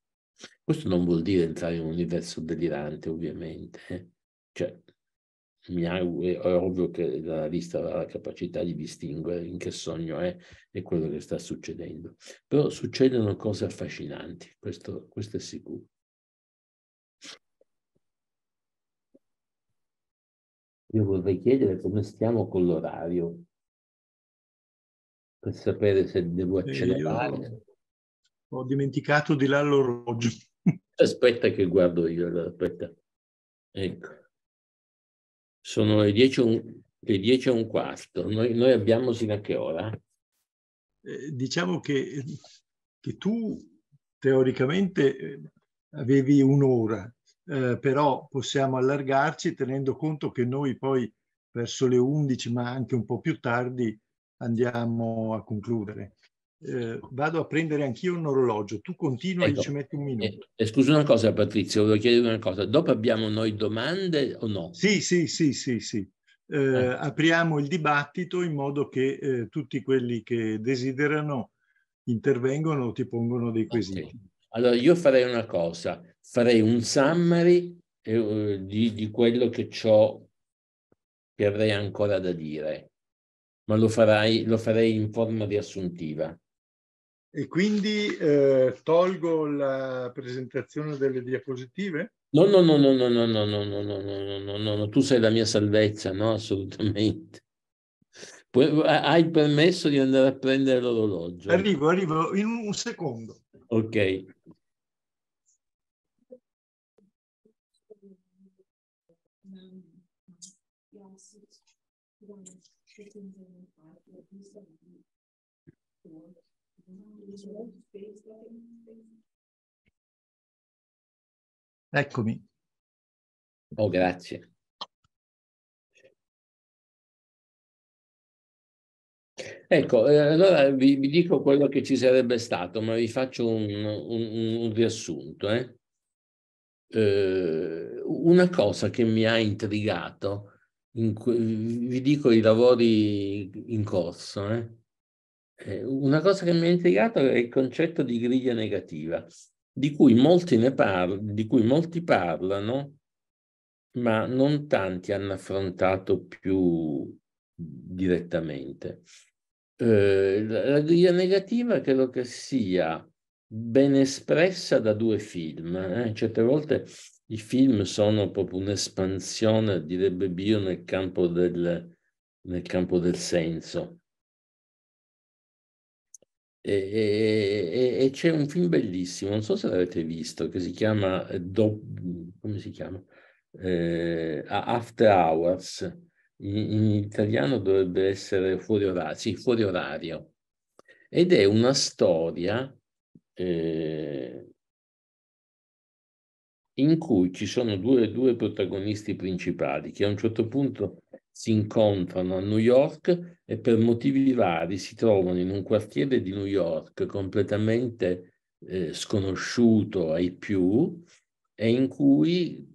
Questo non vuol dire entrare in un universo delirante, ovviamente. Eh. Cioè, Miyagi è ovvio che l'analista avrà la capacità di distinguere in che sogno è e quello che sta succedendo. Però succedono cose affascinanti, questo, questo è sicuro. Io vorrei chiedere come stiamo con l'orario, per sapere se devo eh, accelerare. Ho dimenticato di là l'orologio. Aspetta che guardo io, aspetta. Ecco. Sono le 10, un, e un quarto. Noi, noi, abbiamo sino a che ora? Eh, diciamo che, che, tu teoricamente eh, avevi un'ora, eh, però possiamo allargarci tenendo conto che noi poi verso le 11, ma anche un po' più tardi, andiamo a concludere eh, vado a prendere anch'io un orologio, tu continua ecco, e ci metti un eh, minuto. Eh, scusa una cosa Patrizio, volevo chiedere una cosa, dopo abbiamo noi domande o no? Sì, sì, sì, sì, sì. Eh, ah. Apriamo il dibattito in modo che eh, tutti quelli che desiderano intervengono o ti pongono dei quesiti. Okay. Allora io farei una cosa, farei un summary di, di quello che ho, che avrei ancora da dire ma lo, farai, lo farei in forma riassuntiva. E quindi eh, tolgo la presentazione delle diapositive? No, no, no, no, no, no, no, no, no, no, no, no, no, no, tu sei la mia salvezza, no, assolutamente. Pu- hai permesso di andare a prendere l'orologio? Arrivo, arrivo in un secondo. Ok. Eccomi. Oh, grazie. Ecco, eh, allora vi, vi, dico quello che ci sarebbe stato, ma vi faccio un, un, un riassunto. Eh. Eh, una cosa che mi ha intrigato, in vi dico i lavori in corso, eh. Eh, una cosa che mi ha intrigato è il concetto di griglia negativa, di cui molti, ne parla, di cui molti parlano, ma non tanti hanno affrontato più direttamente. Eh, la griglia negativa credo che sia ben espressa da due film. Eh? Certe volte i film sono proprio un'espansione, direbbe Bio, nel campo del, nel campo del senso e, e, e, c'è un film bellissimo, non so se l'avete visto, che si chiama, eh, Do, come si chiama? Eh, After Hours, in, in, italiano dovrebbe essere fuori orario, sì, fuori orario. Ed è una storia eh, in cui ci sono due, due protagonisti principali che a un certo punto si incontrano a New York e per motivi vari si trovano in un quartiere di New York completamente eh, sconosciuto ai più e in cui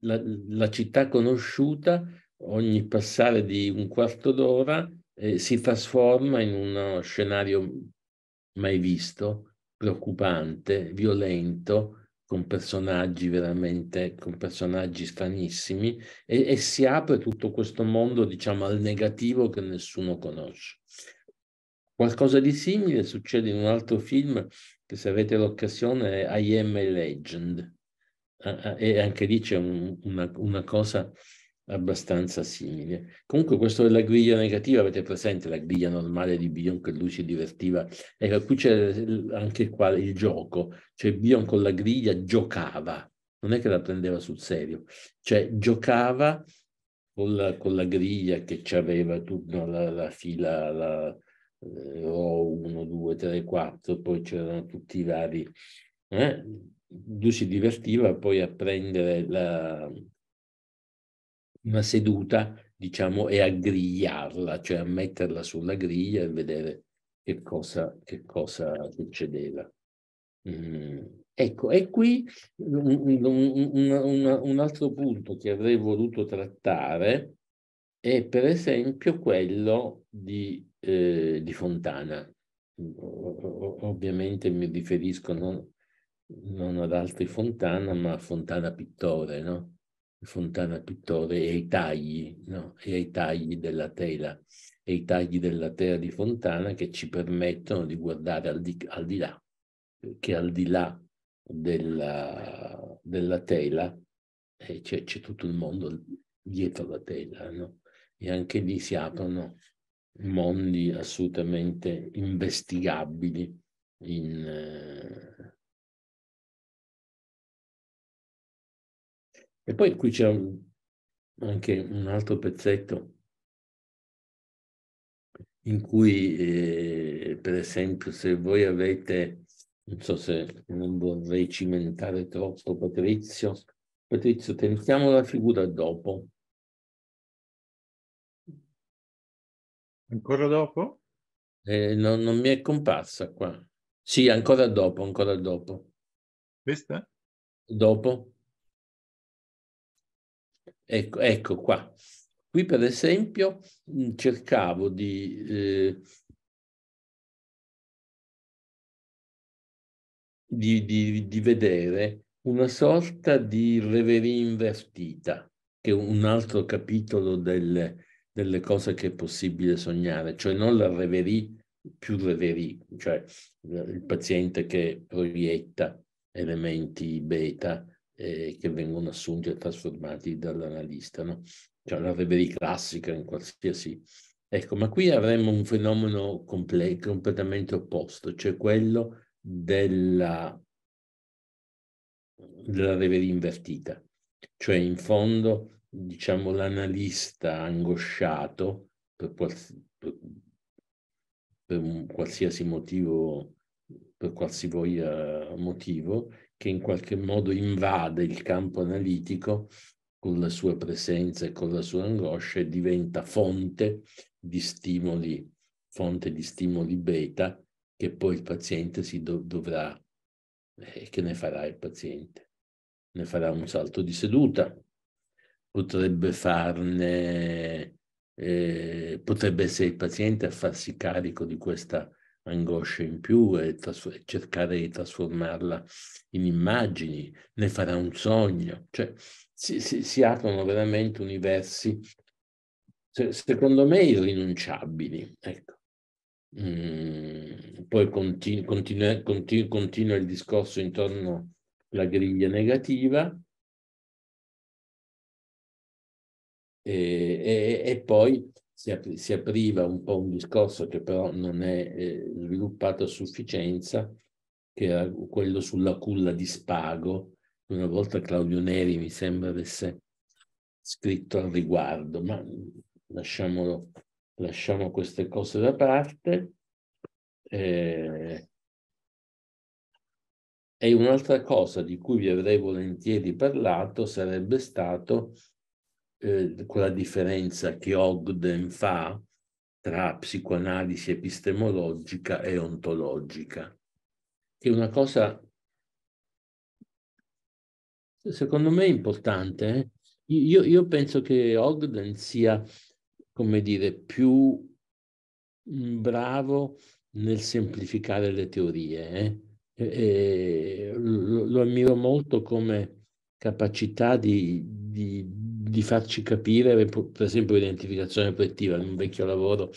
la, la, città conosciuta ogni passare di un quarto d'ora eh, si trasforma in uno scenario mai visto, preoccupante, violento, con personaggi veramente, con personaggi stranissimi e, e si apre tutto questo mondo, diciamo, al negativo che nessuno conosce. Qualcosa di simile succede in un altro film che se avete l'occasione è I Am a Legend eh, eh, e anche lì c'è un, una, una cosa abbastanza simile. Comunque questo della griglia negativa, avete presente la griglia normale di Bion che lui si divertiva? Ecco, qui c'è anche qua il gioco, cioè Bion con la griglia giocava, non è che la prendeva sul serio, cioè giocava con la, con la griglia che c'aveva tutta no, la, la, fila, la, eh, 1, 2, 3, 4, poi c'erano tutti i vari... Eh? Lui si divertiva poi a prendere la, una seduta, diciamo, e a grigliarla, cioè a metterla sulla griglia e vedere che cosa, che cosa succedeva. Mm. Ecco, e qui un, un, un, un, altro punto che avrei voluto trattare è per esempio quello di, eh, di Fontana. Ovviamente mi riferisco non, non ad altri Fontana, ma a Fontana Pittore, no? Fontana Pittore e ai tagli, no? e ai tagli della tela e i tagli della terra di Fontana che ci permettono di guardare al di, al di là, che al di là della, della tela eh, c'è, c'è, tutto il mondo dietro la tela, no? e anche lì si aprono mondi assolutamente investigabili in, eh, E poi qui c'è un, anche un altro pezzetto in cui, eh, per esempio, se voi avete, non so se non vorrei cimentare troppo Patrizio, Patrizio, tentiamo la figura dopo. Ancora dopo? Eh, no, non mi è comparsa qua. Sì, ancora dopo, ancora dopo. Questa? Dopo. Ecco, ecco qua. Qui per esempio mm, cercavo di... Eh, di, di, di vedere una sorta di reverie invertita, che è un altro capitolo del, delle cose che è possibile sognare, cioè non la reverie più reverie, cioè eh, il paziente che proietta elementi beta eh, che vengono assunti e trasformati dall'analista, no? cioè la reverie classica in qualsiasi... Ecco, ma qui avremmo un fenomeno comple- completamente opposto, cioè quello della, della reverie invertita, cioè in fondo diciamo l'analista angosciato per, quals- per, per qualsiasi motivo per qualsivoglia motivo, che in qualche modo invade il campo analitico con la sua presenza e con la sua angoscia e diventa fonte di stimoli, fonte di stimoli beta che poi il paziente si do- dovrà, eh, che ne farà il paziente? Ne farà un salto di seduta, potrebbe farne, eh, potrebbe essere il paziente a farsi carico di questa angoscia in più e, e, cercare di trasformarla in immagini, ne farà un sogno, cioè si, si, si aprono veramente universi, se, secondo me, irrinunciabili. Ecco. Mm, poi continu, continu, continu, continua il discorso intorno alla griglia negativa. E, e, e poi si, apriva un po' un discorso che però non è eh, sviluppato a sufficienza, che era quello sulla culla di spago, una volta Claudio Neri mi sembra avesse scritto al riguardo, ma lasciamolo, lasciamo queste cose da parte. Eh, e un'altra cosa di cui vi avrei volentieri parlato sarebbe stato eh, quella differenza che Ogden fa tra psicoanalisi epistemologica e ontologica, che è una cosa secondo me importante. Eh? Io, io, penso che Ogden sia, come dire, più mm, bravo nel semplificare le teorie. Eh? E, e, lo, lo, ammiro molto come capacità di, di di farci capire, per esempio l'identificazione proiettiva, un vecchio lavoro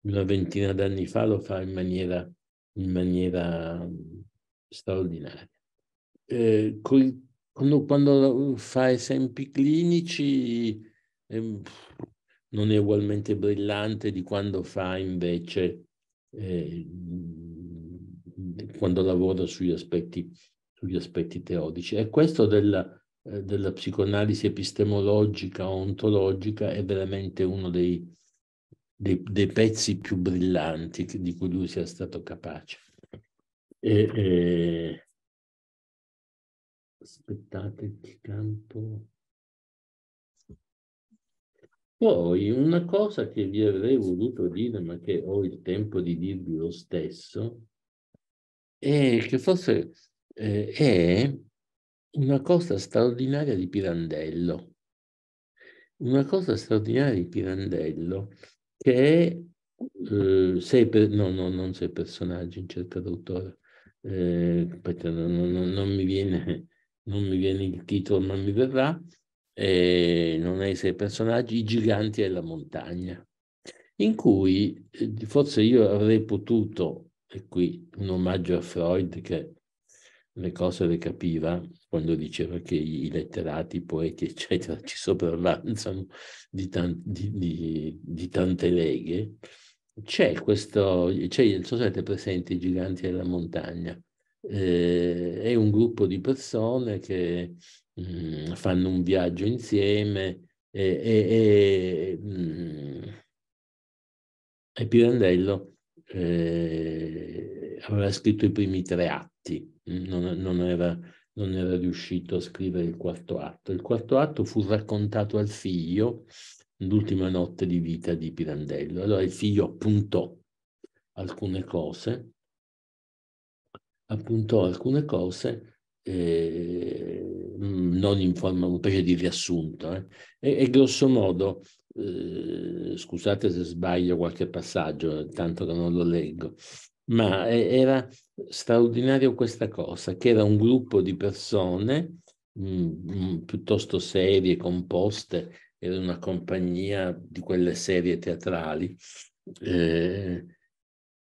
di una ventina d'anni fa lo fa in maniera, in maniera straordinaria. Eh, coi, quando, quando, fa esempi clinici eh, non è ugualmente brillante di quando fa invece, eh, quando lavora sugli aspetti, sugli aspetti teorici. E questo della eh, della psicoanalisi epistemologica, ontologica, è veramente uno dei, dei, dei pezzi più brillanti di cui lui sia stato capace. E, e... Aspettate che campo... Poi una cosa che vi avrei voluto dire, ma che ho il tempo di dirvi lo stesso, è che forse eh, è una cosa straordinaria di Pirandello. Una cosa straordinaria di Pirandello che è eh, sei per, no, no, non sei personaggi in cerca d'autore. Eh, aspetta, no, no, non, mi viene, [laughs] non, mi viene, il titolo, non mi verrà. Eh, non è i sei personaggi, i giganti e la montagna, in cui eh, forse io avrei potuto, e qui un omaggio a Freud che le cose le capiva quando diceva che i letterati, i poeti, eccetera, [laughs] ci sopravanzano di, tan- di, di, di tante leghe. C'è questo, c'è, non so se avete presente i giganti della montagna, eh, è un gruppo di persone che mh, mm, fanno un viaggio insieme e, e, e, mh, mm, e Pirandello eh, aveva scritto i primi tre atti, non, non, era, non, era, riuscito a scrivere il quarto atto. Il quarto atto fu raccontato al figlio l'ultima notte di vita di Pirandello. Allora il figlio appuntò alcune cose, appuntò alcune cose, eh, non in forma un specie di riassunto, eh, e, e grosso modo eh, scusate se sbaglio qualche passaggio, tanto che non lo leggo, ma mm. era straordinario questa cosa, che era un gruppo di persone mh, mm, mm, piuttosto serie, composte, era una compagnia di quelle serie teatrali, eh,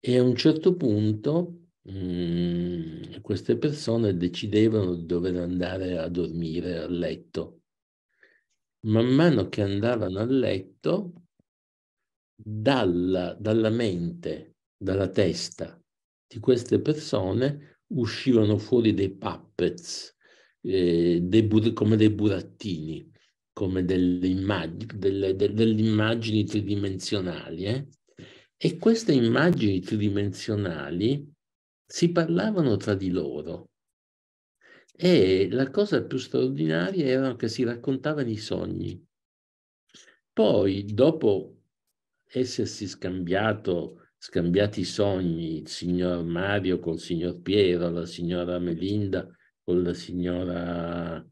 e a un certo punto mh, queste persone decidevano di dover andare a dormire a letto. Man mano che andavano a letto, dalla, dalla mente dalla testa di queste persone uscivano fuori dei puppets, eh, dei bur- come dei burattini, come delle, immag- delle, delle, delle immagini tridimensionali. Eh? E queste immagini tridimensionali si parlavano tra di loro. E la cosa più straordinaria era che si raccontavano i sogni. Poi, dopo essersi scambiato scambiati i sogni, il signor Mario col signor Piero, la signora Melinda con la signora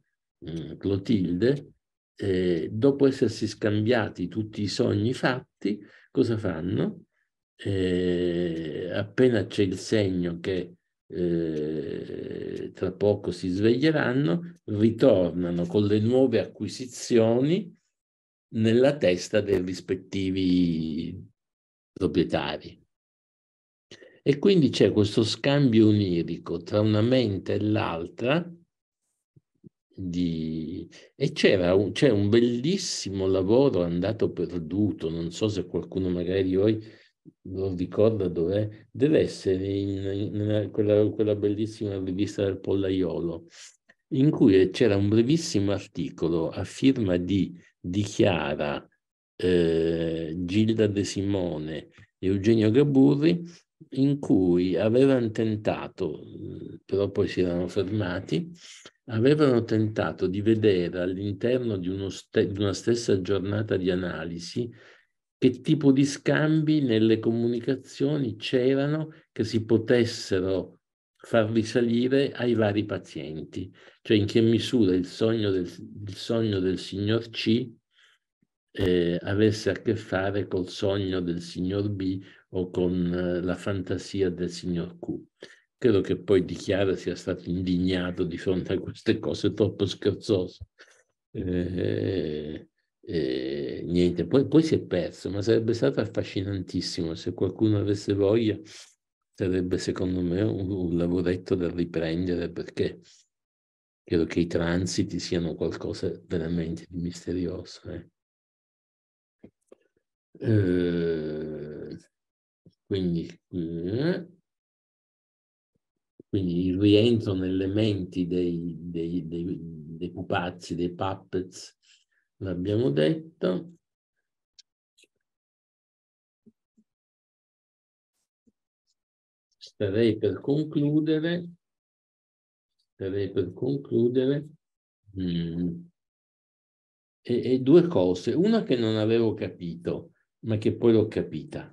mm, Clotilde, e dopo essersi scambiati tutti i sogni fatti, cosa fanno? Eh, appena c'è il segno che eh, tra poco si sveglieranno, ritornano con le nuove acquisizioni nella testa dei rispettivi proprietari. E quindi c'è questo scambio onirico tra una mente e l'altra di... e c'era un, c'è un bellissimo lavoro andato perduto, non so se qualcuno magari oggi lo ricorda dov'è, deve essere in, in quella, quella, bellissima rivista del Pollaiolo, in cui c'era un brevissimo articolo a firma di Dichiara eh, Gilda De Simone e Eugenio Gaburri, in cui avevano tentato, eh, però poi si erano fermati, avevano tentato di vedere all'interno di, st- di una stessa giornata di analisi che tipo di scambi nelle comunicazioni c'erano che si potessero far risalire ai vari pazienti, cioè in che misura il sogno del, il sogno del signor C eh, avesse a che fare col sogno del signor B o con eh, la fantasia del signor Q. Credo che poi dichiara sia stato indignato di fronte a queste cose troppo scherzose. Eh, eh, niente, poi, poi, si è perso, ma sarebbe stato affascinantissimo se qualcuno avesse voglia, sarebbe secondo me un, un lavoretto da riprendere perché credo che i transiti siano qualcosa veramente di misterioso. Eh. Eh, quindi qui eh, quindi il rientro nelle menti dei, dei, dei, dei pupazzi, dei puppets, l'abbiamo detto. Starei per concludere, starei per concludere. Mm. E, e due cose. Una che non avevo capito, ma che poi l'ho capita.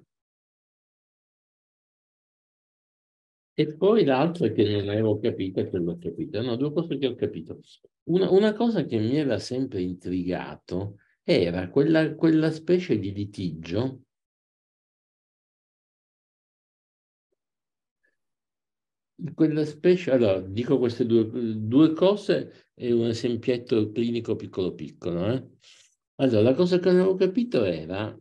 E poi l'altro è che non avevo capito e che l'ho capita. No, due cose che ho capito. Una, una cosa che mi era sempre intrigato era quella, quella specie di litigio quella specie, allora dico queste due, due cose e un esempietto clinico piccolo piccolo. Eh? Allora, la cosa che non avevo capito era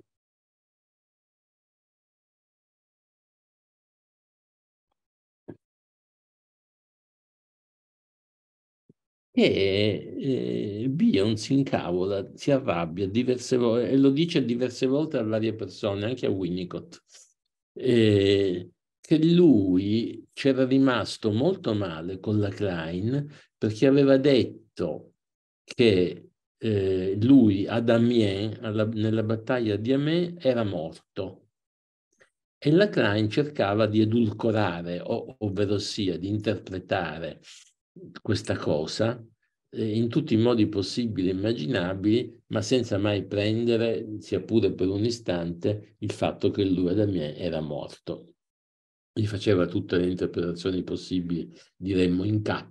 E eh, Bion si incavola, si arrabbia diverse volte e lo dice diverse volte a varie persone, anche a Winnicott, eh, che lui c'era rimasto molto male con la Klein perché aveva detto che eh, lui ad Amiens, alla, nella battaglia di Amiens, era morto. E la Klein cercava di edulcorare, o, ovvero sia di interpretare questa cosa eh, in tutti i modi possibili e immaginabili, ma senza mai prendere, sia pure per un istante, il fatto che lui Damien era morto. Gli faceva tutte le interpretazioni possibili, diremmo in K,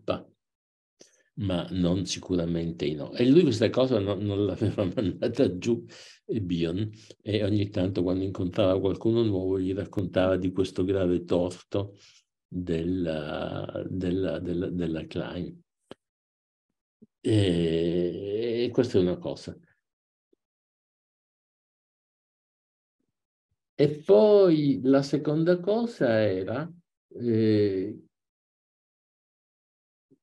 ma non sicuramente in O. E lui questa cosa non, non l'aveva [laughs] mandata giù e eh, Bion, e ogni tanto quando incontrava qualcuno nuovo gli raccontava di questo grave torto della, della, della, della Klein. E, e questa è una cosa. E poi la seconda cosa era eh,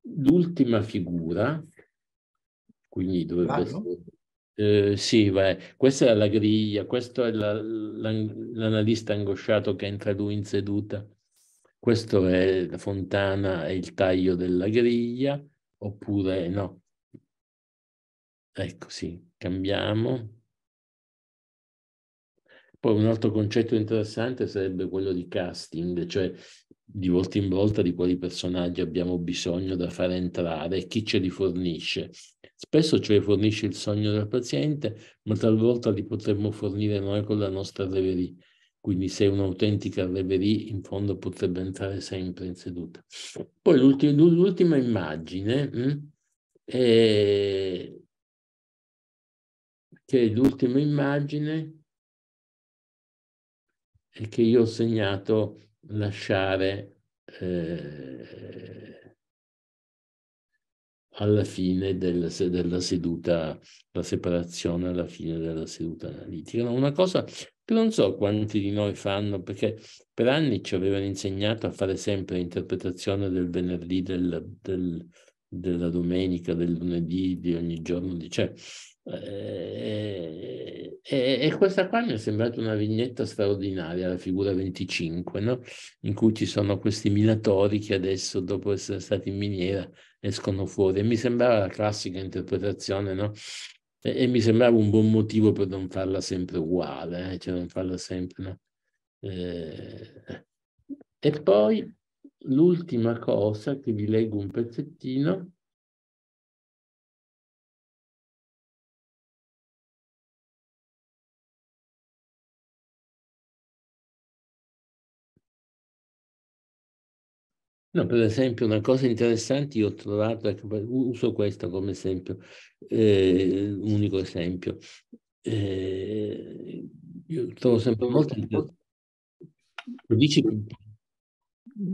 l'ultima figura, quindi dovrebbe ah, essere... Eh, sì, vai. questa è la griglia, questo è la, l'analista angosciato che entra lui in seduta questo è la fontana, e il taglio della griglia, oppure no. Ecco, sì, cambiamo. Poi un altro concetto interessante sarebbe quello di casting, cioè di volta in volta di quali personaggi abbiamo bisogno da far entrare e chi ce li fornisce. Spesso ce li fornisce il sogno del paziente, ma talvolta li potremmo fornire noi con la nostra reverie quindi se un'autentica reverie in fondo potrebbe entrare sempre in seduta. Poi l'ultima immagine mh, hm, è che l'ultima immagine è che io ho segnato lasciare eh, alla fine del, della seduta, la separazione alla fine della seduta analitica. No, una cosa non so quanti di noi fanno, perché per anni ci avevano insegnato a fare sempre l'interpretazione del venerdì, del, del, della domenica, del lunedì, di ogni giorno. Di, cioè, eh, eh, eh e questa qua mi è sembrata una vignetta straordinaria, la figura 25, no? in cui ci sono questi minatori che adesso, dopo essere stati in miniera, escono fuori. E mi sembrava la classica interpretazione, no? E, e, mi sembrava un buon motivo per non farla sempre uguale, eh? cioè non farla sempre... No? Eh, e poi l'ultima cosa che vi leggo un pezzettino No, per esempio una cosa interessante io ho trovato, ecco, uso questo come esempio, eh, unico esempio. Eh, io trovo sempre molto interessante. Dici?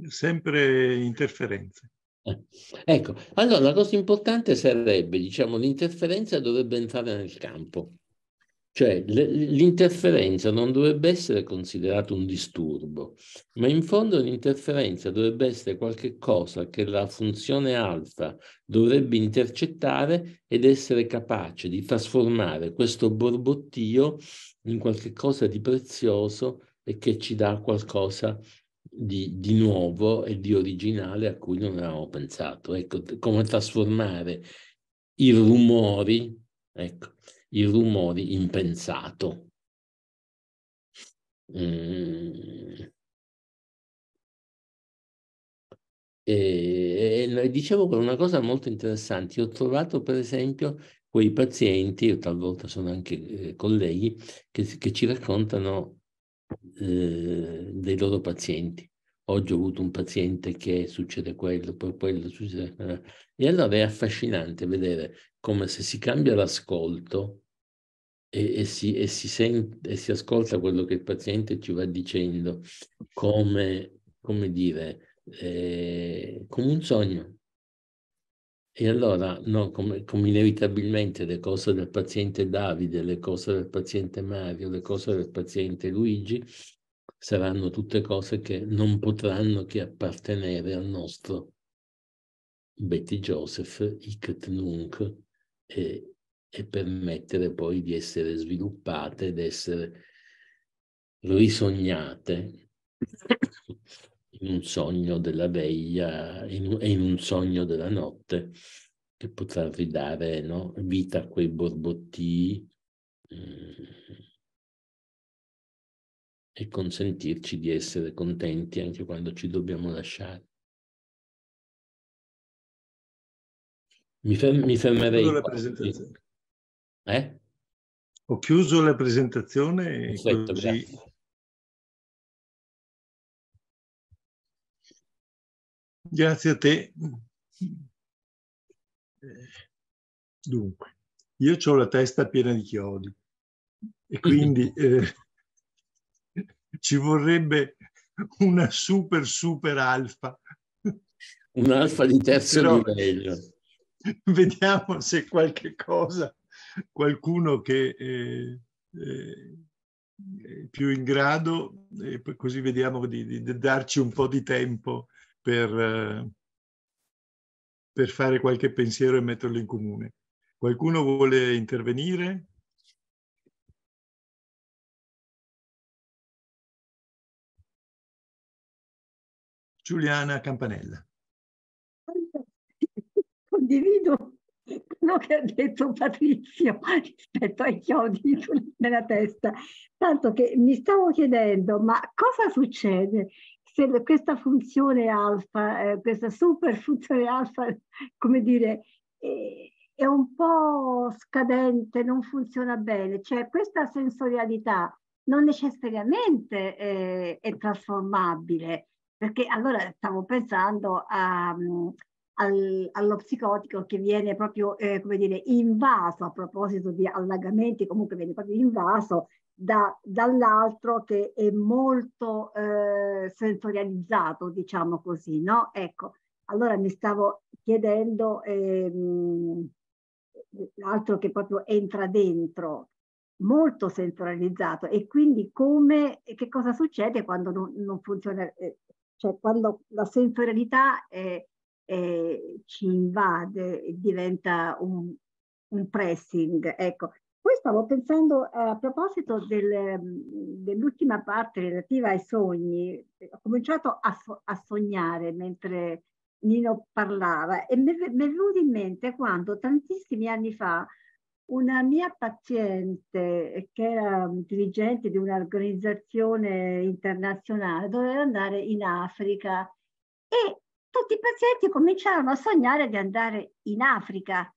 Sempre interferenze. Eh. Ecco, allora la cosa importante sarebbe, diciamo, l'interferenza dovrebbe entrare nel campo. Cioè l'interferenza non dovrebbe essere considerata un disturbo, ma in fondo l'interferenza dovrebbe essere qualcosa che la funzione alfa dovrebbe intercettare ed essere capace di trasformare questo borbottio in qualcosa di prezioso e che ci dà qualcosa di, di, nuovo e di originale a cui non avevamo pensato. Ecco, come trasformare i rumori, ecco, i rumori impensato. Mm. E, e, dicevo che una cosa molto interessante, ho trovato per esempio quei pazienti, o talvolta sono anche eh, colleghi, che, che, ci raccontano eh, dei loro pazienti oggi ho avuto un paziente che succede quello, poi quello succede eh. E allora è affascinante vedere come se si cambia l'ascolto e, e, si, e, si sente, e, si, ascolta quello che il paziente ci va dicendo, come, come dire, eh, come un sogno. E allora, no, come, come, inevitabilmente le cose del paziente Davide, le cose del paziente Mario, le cose del paziente Luigi saranno tutte cose che non potranno che appartenere al nostro Betty Joseph, Icket Nunc, e, e permettere poi di essere sviluppate di essere risognate in un sogno della veglia e in, in un sogno della notte che potrà ridare no? vita a quei borbottii. Mh, mm, e consentirci di essere contenti anche quando ci dobbiamo lasciare. Mi, ferm- mi fermerei. Ho chiuso, eh? Ho chiuso la presentazione. Perfetto, così... grazie. Grazie a te. Dunque, io ho la testa piena di chiodi e [laughs] quindi eh, ci vorrebbe una super super alfa. Un'alfa di terzo Però, livello. Vediamo se qualche cosa, qualcuno che eh, eh, è, eh, più in grado, e così vediamo di, di, di, darci un po' di tempo per, eh, per fare qualche pensiero e metterlo in comune. Qualcuno vuole intervenire? Giuliana Campanella. [laughs] Condivido quello che ha detto Patrizio rispetto ai chiodi nella testa, tanto che mi stavo chiedendo, ma cosa succede se questa funzione alfa, eh, questa super funzione alfa, come dire, eh, è un po' scadente, non funziona bene, cioè questa sensorialità non necessariamente eh, è trasformabile, perché allora stavo pensando a, al, allo psicotico che viene proprio, eh, come dire, invaso a proposito di allagamenti, comunque viene proprio invaso da, dall'altro che è molto eh, sensorializzato, diciamo così, no? Ecco, allora mi stavo chiedendo ehm, l'altro che proprio entra dentro, molto sensorializzato e quindi come, che cosa succede quando non, non funziona eh, cioè quando la sensorialità è, è, ci invade e diventa un, un, pressing. Ecco, poi stavo pensando eh, a proposito del, dell'ultima parte relativa ai sogni, ho cominciato a, so, a sognare mentre Nino parlava e mi è venuto in mente quando tantissimi anni fa una mia paziente, che era dirigente di un'organizzazione internazionale, doveva andare in Africa e tutti i pazienti cominciarono a sognare di andare in Africa.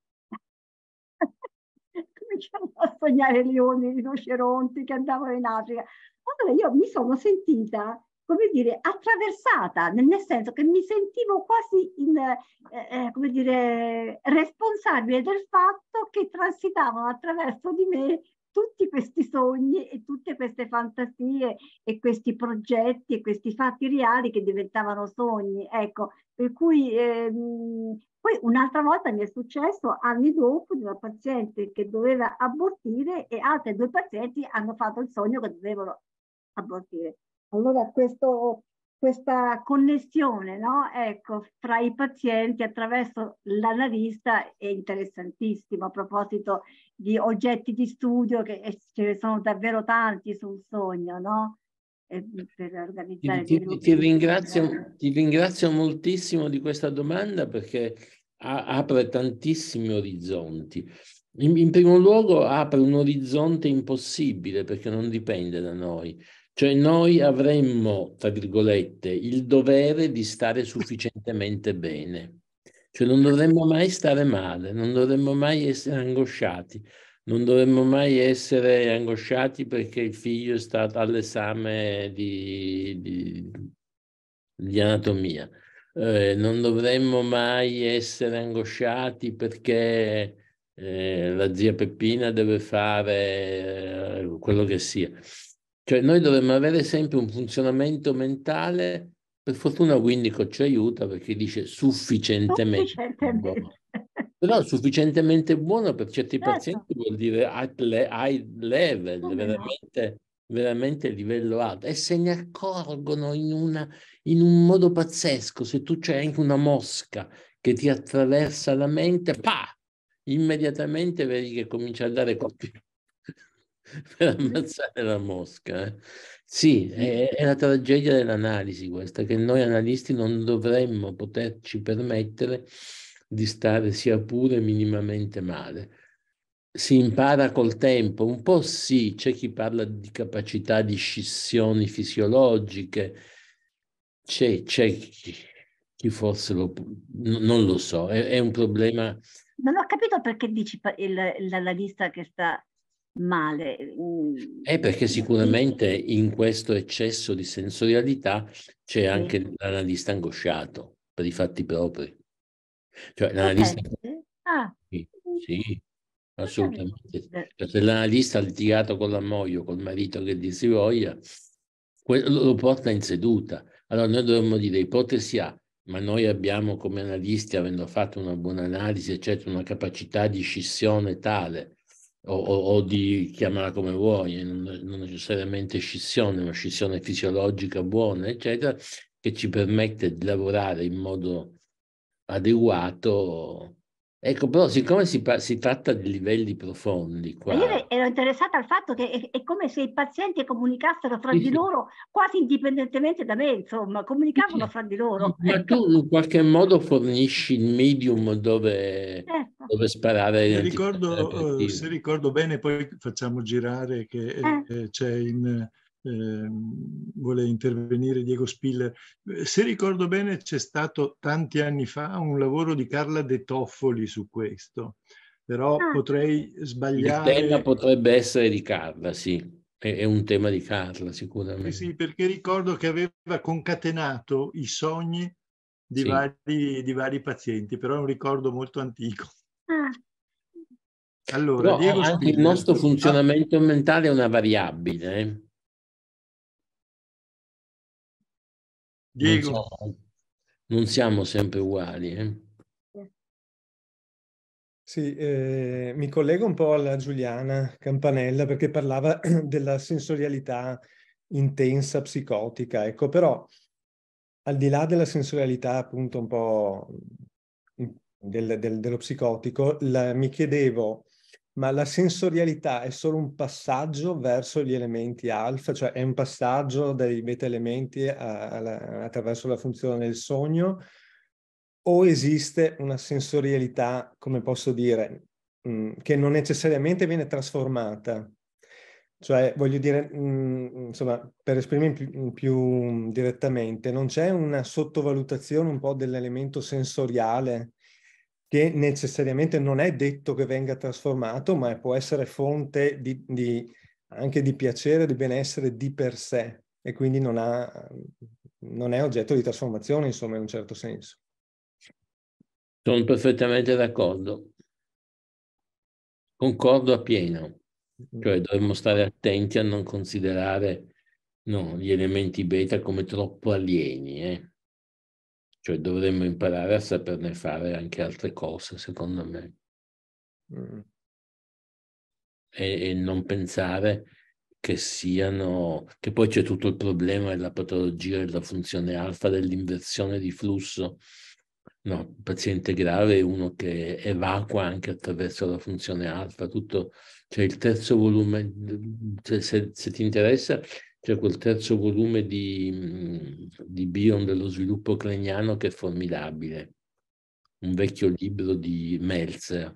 [laughs] cominciarono a sognare leoni, rinoceronti che andavano in Africa. Allora io mi sono sentita come dire, attraversata, nel senso che mi sentivo quasi in, eh, eh, come dire, responsabile del fatto che transitavano attraverso di me tutti questi sogni e tutte queste fantasie e questi progetti e questi fatti reali che diventavano sogni. Ecco, per cui ehm, poi un'altra volta mi è successo anni dopo di una paziente che doveva abortire e altre due pazienti hanno fatto il sogno che dovevano abortire. Allora questo, questa connessione no? ecco, fra i pazienti attraverso l'analista è interessantissima a proposito di oggetti di studio che eh, ce ne sono davvero tanti sul sogno. No? Mm, per organizzare ti, ti, ti, ringrazio, ti ringrazio moltissimo di questa domanda perché a, apre tantissimi orizzonti. In, in primo luogo apre un orizzonte impossibile perché non dipende da noi, cioè noi avremmo, tra virgolette, il dovere di stare sufficientemente bene. Cioè non dovremmo mai stare male, non dovremmo mai essere angosciati, non dovremmo mai essere angosciati perché il figlio è stato all'esame di, di, di anatomia. Eh, non dovremmo mai essere angosciati perché eh, la zia Peppina deve fare eh, quello che sia. Cioè noi dovremmo avere sempre un funzionamento mentale, per fortuna Winnicott ci aiuta perché dice sufficientemente, sufficientemente. buono. Però sufficientemente buono per certi certo. pazienti vuol dire high level, Come veramente... No? veramente livello alto e se ne accorgono in, una, in un modo pazzesco. Se tu c'è anche una mosca che ti attraversa la mente, pa! immediatamente vedi che comincia a dare colpi [laughs] per ammazzare la mosca. Eh. Sì, è, è, la tragedia dell'analisi questa, che noi analisti non dovremmo poterci permettere di stare sia pure minimamente male. Si impara col tempo, un po' sì, c'è chi parla di capacità di scissioni fisiologiche, c'è, c'è chi, chi, forse lo... non lo so, è, è un problema... Non ho capito perché dici l'analista che sta male. Eh, perché sicuramente in questo eccesso di sensorialità c'è anche l'analista angosciato per i fatti propri. Cioè, l'analista... Okay. Ah. Sì, sì, assolutamente. Cioè, se l'analista ha litigato con la moglie o col marito che dir si voglia, lo porta in seduta. Allora noi dovremmo dire ipotesi A, ma noi abbiamo come analisti, avendo fatto una buona analisi, eccetera, una capacità di scissione tale o, o, o di chiamarla come vuoi, eh, non, non necessariamente scissione, ma scissione fisiologica buona, eccetera, che ci permette di lavorare in modo adeguato Ecco, però siccome si, si, tratta di livelli profondi qua... Io ero interessata al fatto che è, è come se i pazienti comunicassero fra sì, di loro, quasi indipendentemente da me, insomma, comunicavano sì, fra di loro. Ma ecco. tu in qualche modo fornisci il medium dove, certo. dove sparare. Se ricordo, eh, se ricordo, bene, poi facciamo girare che eh. eh c'è in eh, vuole intervenire Diego Spiller. Se ricordo bene c'è stato tanti anni fa un lavoro di Carla De Toffoli su questo, però ah. potrei sbagliare. Il tema potrebbe essere di Carla, sì. È un tema di Carla sicuramente. Eh sì, perché ricordo che aveva concatenato i sogni di, sì. vari, di vari pazienti, però è un ricordo molto antico. Ah. Allora, Diego anche Spiller, il nostro funzionamento ah, mentale è una variabile. Eh? Diego. Non, so, non siamo sempre uguali. Eh? Sì, eh, mi collego un po' alla Giuliana Campanella perché parlava [clears throat] della sensorialità intensa, psicotica, ecco, però al di là della sensorialità appunto un po' del, del, dello psicotico, la, mi chiedevo ma la sensorialità è solo un passaggio verso gli elementi alfa, cioè è un passaggio dai beta elementi eh, a, attraverso la funzione del sogno, o esiste una sensorialità, come posso dire, mh, mm, che non necessariamente viene trasformata. Cioè, voglio dire, mh, mm, insomma, per esprimermi più, mm, più direttamente, non c'è una sottovalutazione un po' dell'elemento sensoriale che necessariamente non è detto che venga trasformato, ma può essere fonte di, di, anche di piacere, di benessere di per sé e quindi non, ha, non è oggetto di trasformazione, insomma, in un certo senso. Sono perfettamente d'accordo. Concordo appieno, mm-hmm. cioè dovremmo stare attenti a non considerare no, gli elementi beta come troppo alieni. Eh? Cioè dovremmo imparare a saperne fare anche altre cose, secondo me. Mm. E, e, non pensare che siano... che poi c'è tutto il problema della patologia della funzione alfa, dell'inversione di flusso. No, il paziente grave è uno che evacua anche attraverso la funzione alfa, tutto, cioè il terzo volume, cioè se, se ti interessa, c'è quel terzo volume di, mhmm, di Bion dello sviluppo craniano che è formidabile, un vecchio libro di Meltzer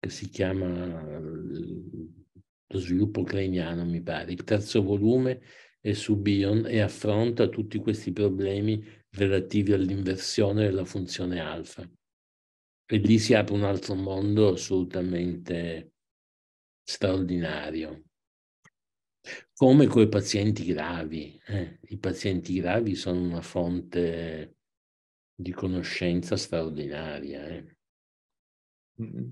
che si chiama Lo sviluppo craniano, mi pare. Il terzo volume è su Bion e affronta tutti questi problemi relativi all'inversione della funzione alfa. E lì si apre un altro mondo assolutamente straordinario come coi pazienti gravi. Eh. I pazienti gravi sono una fonte di conoscenza straordinaria. Eh. Mm-hmm.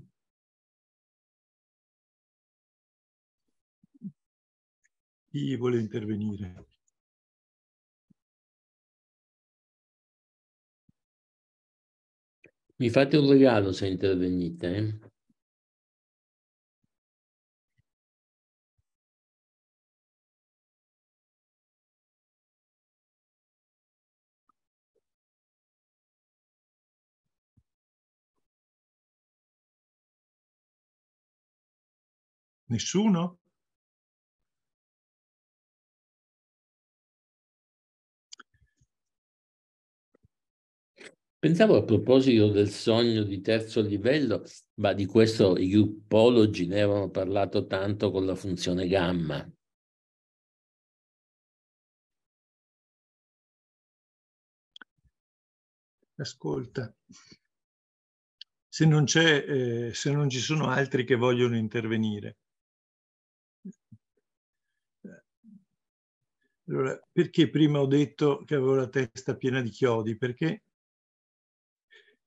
Chi vuole intervenire? Mi fate un regalo se intervenite. Eh? Nessuno? Pensavo a proposito del sogno di terzo livello, ma di questo i gruppologi ne avevano parlato tanto con la funzione gamma. Ascolta, se non, eh, se non ci sono altri che vogliono intervenire. Allora, perché prima ho detto che avevo la testa piena di chiodi? Perché,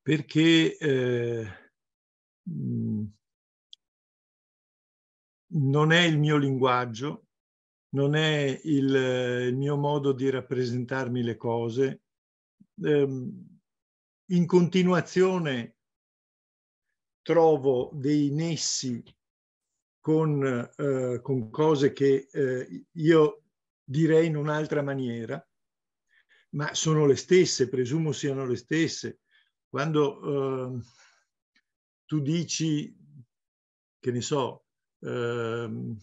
perché eh, mm, non è il mio linguaggio, non è il, il mio modo di rappresentarmi le cose. Eh, in continuazione trovo dei nessi con, eh, con cose che eh, io direi in un'altra maniera, ma sono le stesse, presumo siano le stesse. Quando eh, tu dici, che ne so, ehm,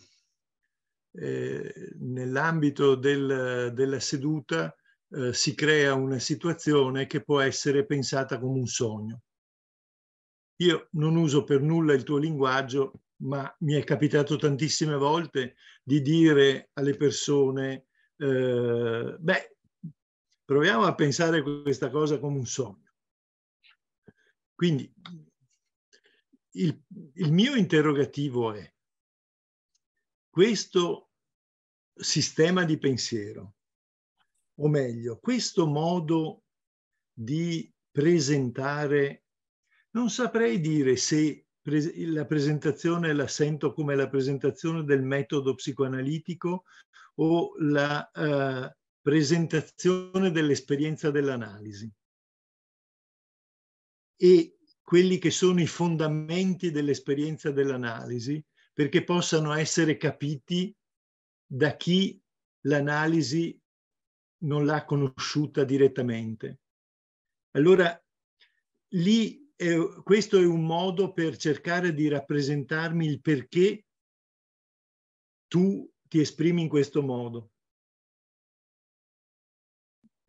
eh, nell'ambito del, della seduta eh, si crea una situazione che può essere pensata come un sogno. Io non uso per nulla il tuo linguaggio ma mi è capitato tantissime volte di dire alle persone, eh, beh, proviamo a pensare questa cosa come un sogno. Quindi il, il mio interrogativo è, questo sistema di pensiero, o meglio, questo modo di presentare, non saprei dire se la presentazione la sento come la presentazione del metodo psicoanalitico o la eh, presentazione dell'esperienza dell'analisi. E quelli che sono i fondamenti dell'esperienza dell'analisi perché possano essere capiti da chi l'analisi non l'ha conosciuta direttamente. Allora, lì eh, questo è un modo per cercare di rappresentarmi il perché tu ti esprimi in questo modo.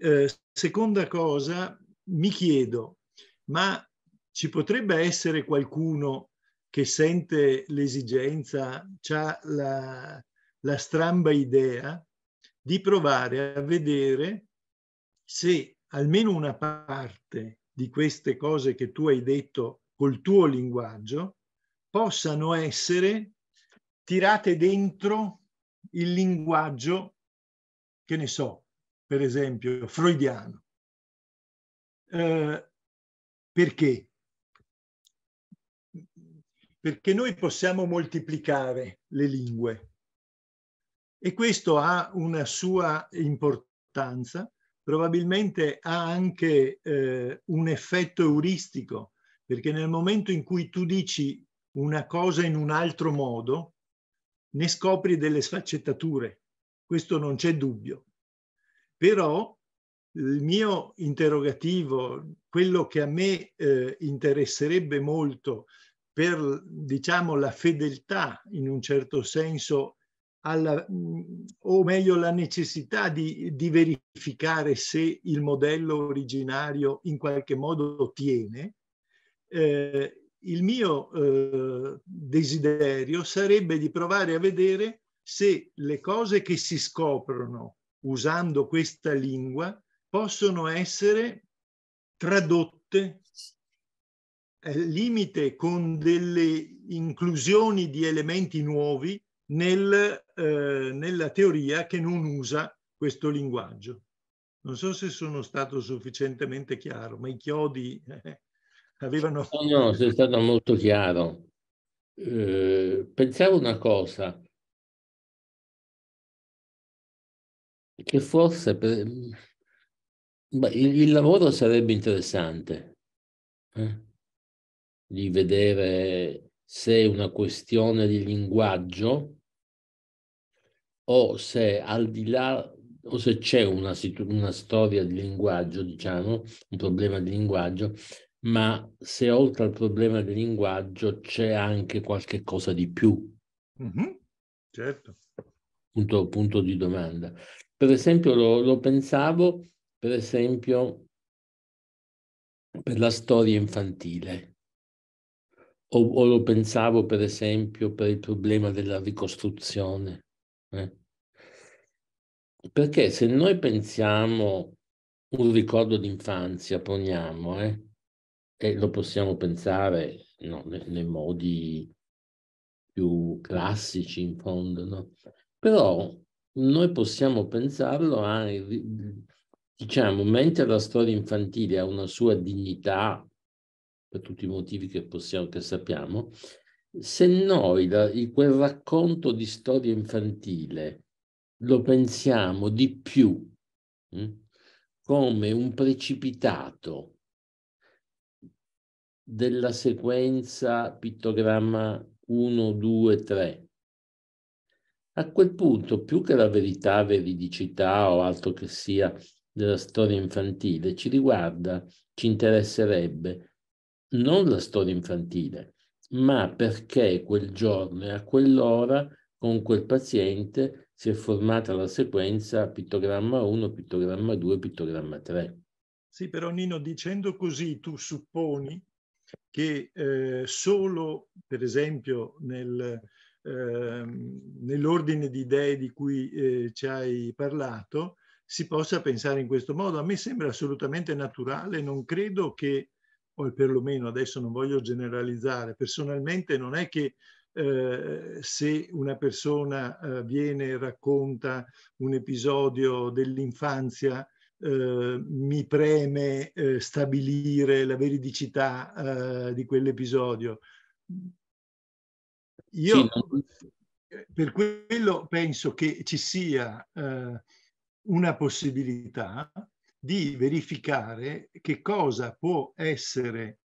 Eh, seconda cosa, mi chiedo, ma ci potrebbe essere qualcuno che sente l'esigenza, ha la, la stramba idea di provare a vedere se almeno una parte di queste cose che tu hai detto col tuo linguaggio possano essere tirate dentro il linguaggio, che ne so, per esempio, freudiano. Eh, perché? Perché noi possiamo moltiplicare le lingue e questo ha una sua importanza probabilmente ha anche eh, un effetto euristico, perché nel momento in cui tu dici una cosa in un altro modo, ne scopri delle sfaccettature, questo non c'è dubbio. Però il mio interrogativo, quello che a me eh, interesserebbe molto per diciamo, la fedeltà in un certo senso alla, mm, o meglio la necessità di, di, verificare se il modello originario in qualche modo tiene, eh, il mio eh, desiderio sarebbe di provare a vedere se le cose che si scoprono usando questa lingua possono essere tradotte al eh, limite con delle inclusioni di elementi nuovi nel, eh, nella teoria che non usa questo linguaggio. Non so se sono stato sufficientemente chiaro, ma i chiodi eh, [laughs] avevano... No, no, sei stato molto chiaro. Eh, pensavo una cosa, che forse per... Mm, beh, il, il, lavoro sarebbe interessante, eh? di vedere se una questione di linguaggio o se al di là o se c'è una, una storia di linguaggio, diciamo, un problema di linguaggio, ma se oltre al problema del linguaggio c'è anche qualche cosa di più. Mm-hmm. Certo. Punto, punto, di domanda. Per esempio, lo, lo pensavo, per esempio, per la storia infantile. O, o, lo pensavo per esempio per il problema della ricostruzione. Eh? Perché se noi pensiamo un ricordo d'infanzia, poniamo, eh, e lo possiamo pensare no, nei, nei, modi più classici in fondo, no? però noi possiamo pensarlo anche, diciamo, mentre la storia infantile ha una sua dignità, per tutti i motivi che, possiamo, che sappiamo, se noi la, quel racconto di storia infantile lo pensiamo di più mh, mm, come un precipitato della sequenza pittogramma 1, 2, 3. A quel punto, più che la verità, veridicità o altro che sia della storia infantile, ci riguarda, ci interesserebbe non la storia infantile, ma perché quel giorno e a quell'ora con quel paziente si è formata la sequenza pittogramma 1, pittogramma 2, pittogramma 3. Sì, però Nino, dicendo così tu supponi che eh, solo, per esempio, nel, eh, nell'ordine di idee di cui eh, ci hai parlato, si possa pensare in questo modo. A me sembra assolutamente naturale, non credo che, o perlomeno adesso non voglio generalizzare, personalmente non è che eh, se una persona eh, viene e racconta un episodio dell'infanzia, eh, mi preme eh, stabilire la veridicità eh, di quell'episodio. Io sì. per quello penso che ci sia eh, una possibilità di verificare che cosa può essere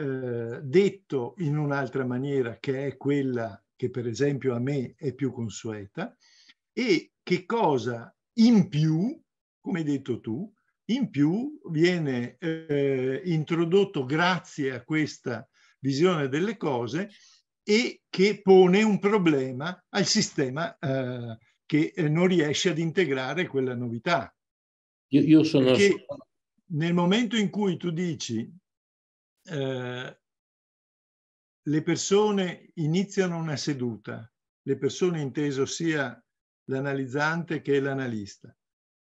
eh, detto in un'altra maniera che è quella che per esempio a me è più consueta e che cosa in più, come hai detto tu, in più viene eh, introdotto grazie a questa visione delle cose e che pone un problema al sistema eh, che eh, non riesce ad integrare quella novità. Io, io sono... Perché nel momento in cui tu dici eh, le persone iniziano una seduta, le persone inteso sia l'analizzante che l'analista,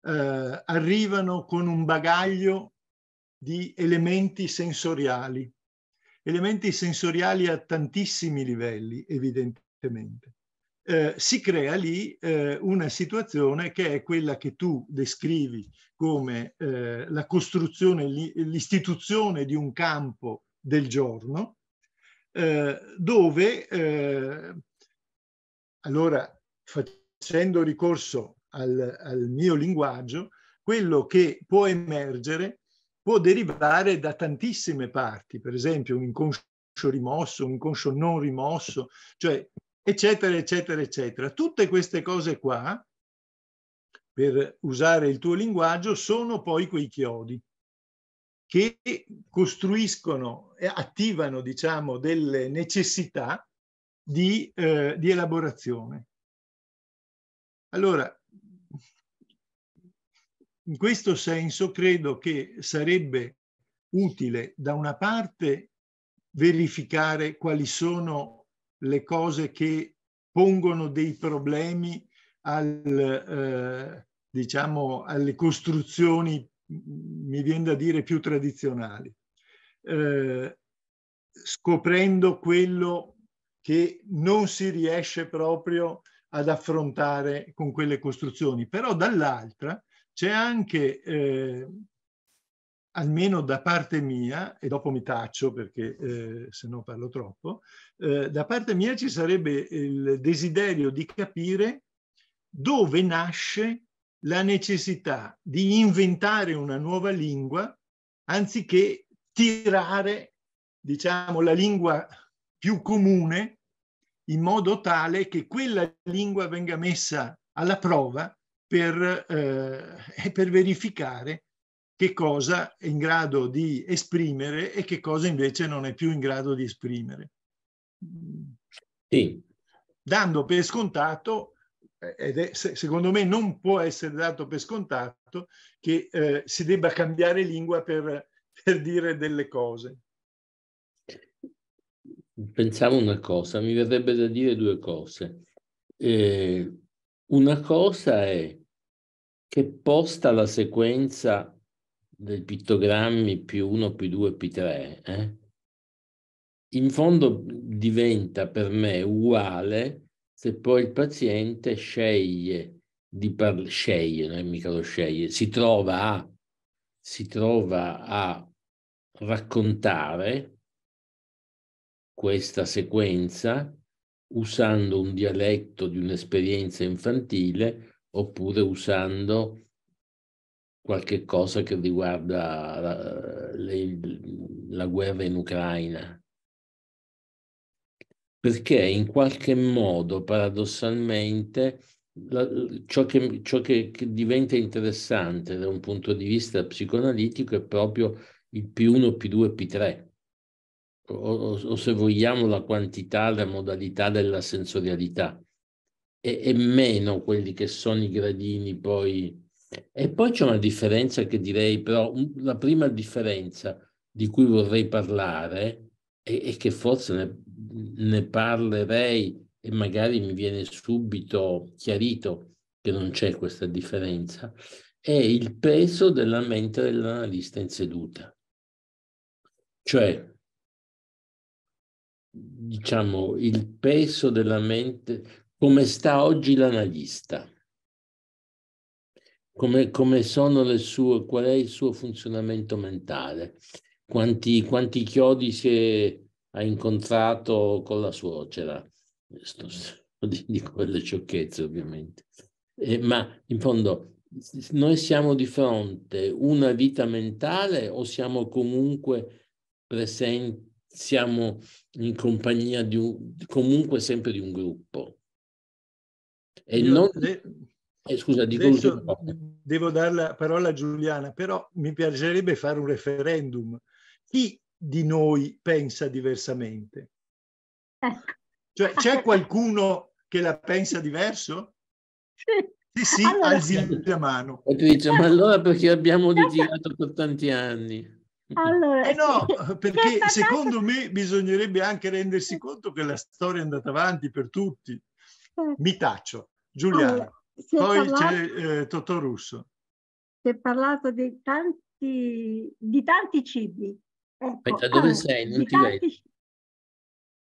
eh, arrivano con un bagaglio di elementi sensoriali, elementi sensoriali a tantissimi livelli evidentemente. Eh, si crea lì eh, una situazione che è quella che tu descrivi come eh, la costruzione, l'istituzione di un campo del giorno, eh, dove eh, allora facendo ricorso al, al mio linguaggio, quello che può emergere può derivare da tantissime parti, per esempio un inconscio rimosso, un inconscio non rimosso, cioè eccetera, eccetera, eccetera. Tutte queste cose qua, per usare il tuo linguaggio, sono poi quei chiodi che costruiscono e attivano, diciamo, delle necessità di, eh, di elaborazione. Allora, in questo senso credo che sarebbe utile da una parte verificare quali sono le cose che pongono dei problemi al, eh, diciamo, alle costruzioni, mm, mi viene da dire, più tradizionali, eh, scoprendo quello che non si riesce proprio ad affrontare con quelle costruzioni. Però dall'altra c'è anche eh, almeno da parte mia, e dopo mi taccio perché eh, se no parlo troppo, eh, da parte mia ci sarebbe il desiderio di capire dove nasce la necessità di inventare una nuova lingua anziché tirare, diciamo, la lingua più comune in modo tale che quella lingua venga messa alla prova per, eh, per verificare che cosa è in grado di esprimere e che cosa invece non è più in grado di esprimere. Sì. Dando per scontato, eh, ed è, secondo me non può essere dato per scontato, che eh, si debba cambiare lingua per, per dire delle cose. Pensavo una cosa, mi verrebbe da dire due cose. Eh, una cosa è che posta la sequenza del pittogrammi P1, P2, P3, eh? in fondo diventa per me uguale se poi il paziente sceglie di parlare, sceglie, non è mica lo sceglie, si trova a, si trova a raccontare questa sequenza usando un dialetto di un'esperienza infantile oppure usando qualche cosa che riguarda la, le, la guerra in Ucraina, perché in qualche modo, paradossalmente, la, ciò, che, ciò che, che, diventa interessante da un punto di vista psicoanalitico è proprio il P1, P2, P3, o, o, o se vogliamo la quantità, la modalità della sensorialità, e, e meno quelli che sono i gradini poi e poi c'è una differenza che direi, però la prima differenza di cui vorrei parlare e, e che forse ne, ne parlerei e magari mi viene subito chiarito che non c'è questa differenza, è il peso della mente dell'analista in seduta. Cioè, diciamo, il peso della mente, come sta oggi l'analista come, come sue, qual è il suo funzionamento mentale, quanti, quanti chiodi è, ha incontrato con la suocera, sto, [laughs] di, di quelle sciocchezze ovviamente. Eh, ma in fondo noi siamo di fronte a una vita mentale o siamo comunque presenti, siamo in compagnia di un, comunque sempre di un gruppo? E non... Le eh, scusa, dico Adesso devo dare la parola a Giuliana, però mi piacerebbe fare un referendum. Chi di noi pensa diversamente? Ecco. Cioè, c'è [laughs] qualcuno che la pensa diverso? Sì, sì, allora, alzi la mano. E ma ecco. allora perché abbiamo litigato per tanti anni? Allora, eh no, eh, perché secondo me bisognerebbe anche rendersi conto che la storia è andata avanti per tutti. Mi taccio. Giuliana. Allora, si Poi parlato, c'è eh, Totò Russo. Si è parlato di tanti, di tanti cibi. Ecco, Aspetta, dove ah, sei? Non ti tanti...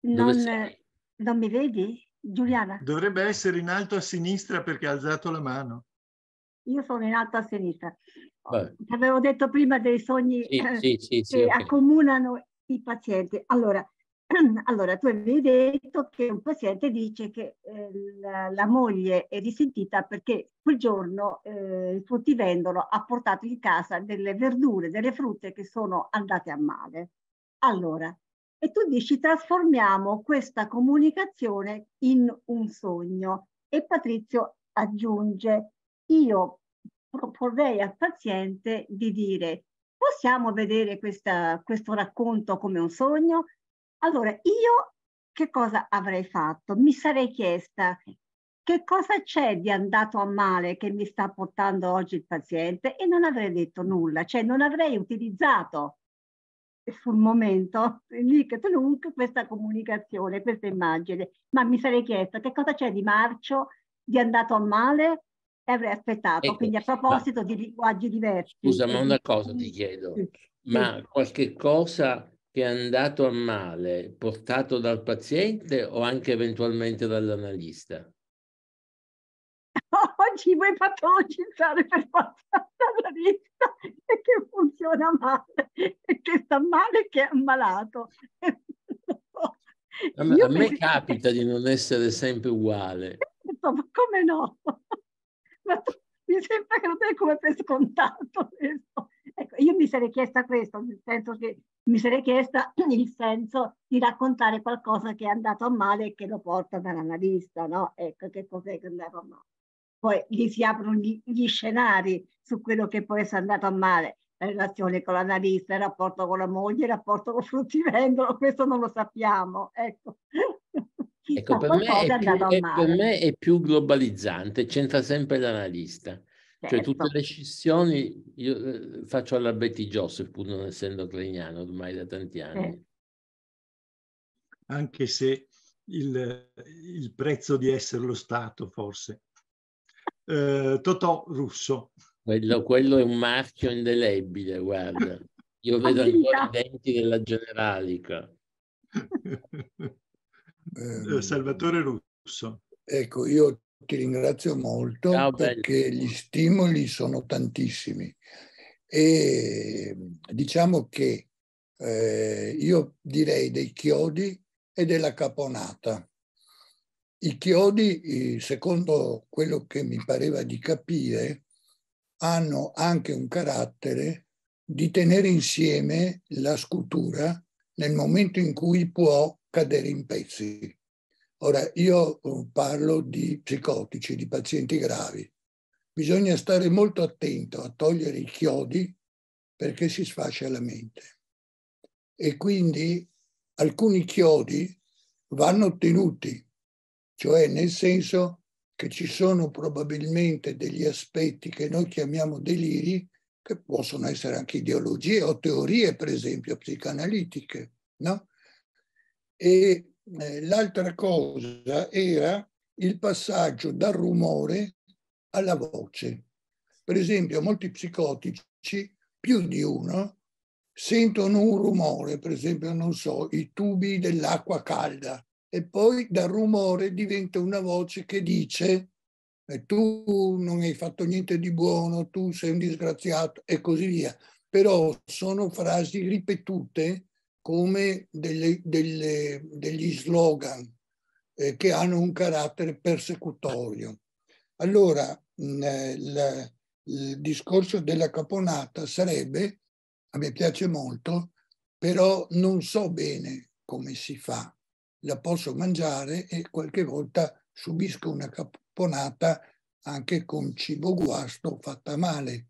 vedo. Non, non mi vedi, Giuliana? Dovrebbe essere in alto a sinistra perché ha alzato la mano. Io sono in alto a sinistra. Ti avevo detto prima dei sogni sì, eh, sì, sì, che okay. accomunano i pazienti. Allora, [clears throat] allora, tu avevi detto che un paziente dice che eh, la, la, moglie è risentita perché quel giorno eh, il fruttivendolo ha portato in casa delle verdure, delle frutte che sono andate a male. Allora, e tu dici trasformiamo questa comunicazione in un sogno. E Patrizio aggiunge, io proporrei al paziente di dire possiamo vedere questa, questo racconto come un sogno? Allora, io che cosa avrei fatto? Mi sarei chiesta che cosa c'è di andato a male che mi sta portando oggi il paziente e non avrei detto nulla, cioè non avrei utilizzato sul momento, questa comunicazione, questa immagine, ma mi sarei chiesta che cosa c'è di marcio, di andato a male e avrei aspettato. Ecco, Quindi a proposito ma, di linguaggi diversi. Scusa, ma una cosa ti chiedo, sì, ma qualche cosa che è andato a male portato dal paziente o anche eventualmente dall'analista? [laughs] Oggi vuoi patologizzare per forza l'analista e che funziona male, e che sta male e che è ammalato. A me, a me capita di non essere sempre uguale. [laughs] Ma come no? [laughs] Ma tu, mi sembra che lo dai come per scontato questo. Ecco, io mi sarei chiesta questo, nel senso che mi sarei chiesta [clears throat] il senso di raccontare qualcosa che è andato a male e che lo porta dall'analista, no? Ecco, che cos'è che è andato a male. Poi gli si aprono gli, gli scenari su quello che può essere andato a male, la relazione con l'analista, il rapporto con la moglie, il rapporto con il fruttivendolo, questo non lo sappiamo, ecco. [laughs] Ecco, per me, più, per me, è più, globalizzante, c'entra sempre l'analista. Cioè, tutte certo. le scissioni io eh, faccio alla Betty Joseph, pur non essendo kleiniano ormai da tanti anni. Eh. Anche se il, il prezzo di essere lo Stato, forse. Eh, Totò Russo. Quello, quello, è un marchio indelebile, guarda. Io [laughs] vedo ancora i denti della Generalica. Eh, Salvatore Russo. Ecco, io ti ringrazio molto Ciao, perché bello. gli stimoli sono tantissimi e diciamo che eh, io direi dei chiodi e della caponata. I chiodi, eh, secondo quello che mi pareva di capire, hanno anche un carattere di tenere insieme la scultura nel momento in cui può cadere in pezzi. Ora, io eh, parlo di psicotici, di pazienti gravi. Bisogna stare molto attento a togliere i chiodi perché si sfascia la mente. E quindi alcuni chiodi vanno tenuti, cioè nel senso che ci sono probabilmente degli aspetti che noi chiamiamo deliri, che possono essere anche ideologie o teorie, per esempio, psicanalitiche, no? E eh, l'altra cosa era il passaggio dal rumore alla voce. Per esempio, molti psicotici, più di uno, sentono un rumore, per esempio, non so, i tubi dell'acqua calda, e poi dal rumore diventa una voce che dice eh, tu non hai fatto niente di buono, tu sei un disgraziato e così via. Però sono frasi ripetute come delle, delle, degli slogan eh, che hanno un carattere persecutorio. Allora, mh, mm, eh, la, il discorso della caponata sarebbe, a me piace molto, però non so bene come si fa. La posso mangiare e qualche volta subisco una caponata anche con cibo guasto fatta male.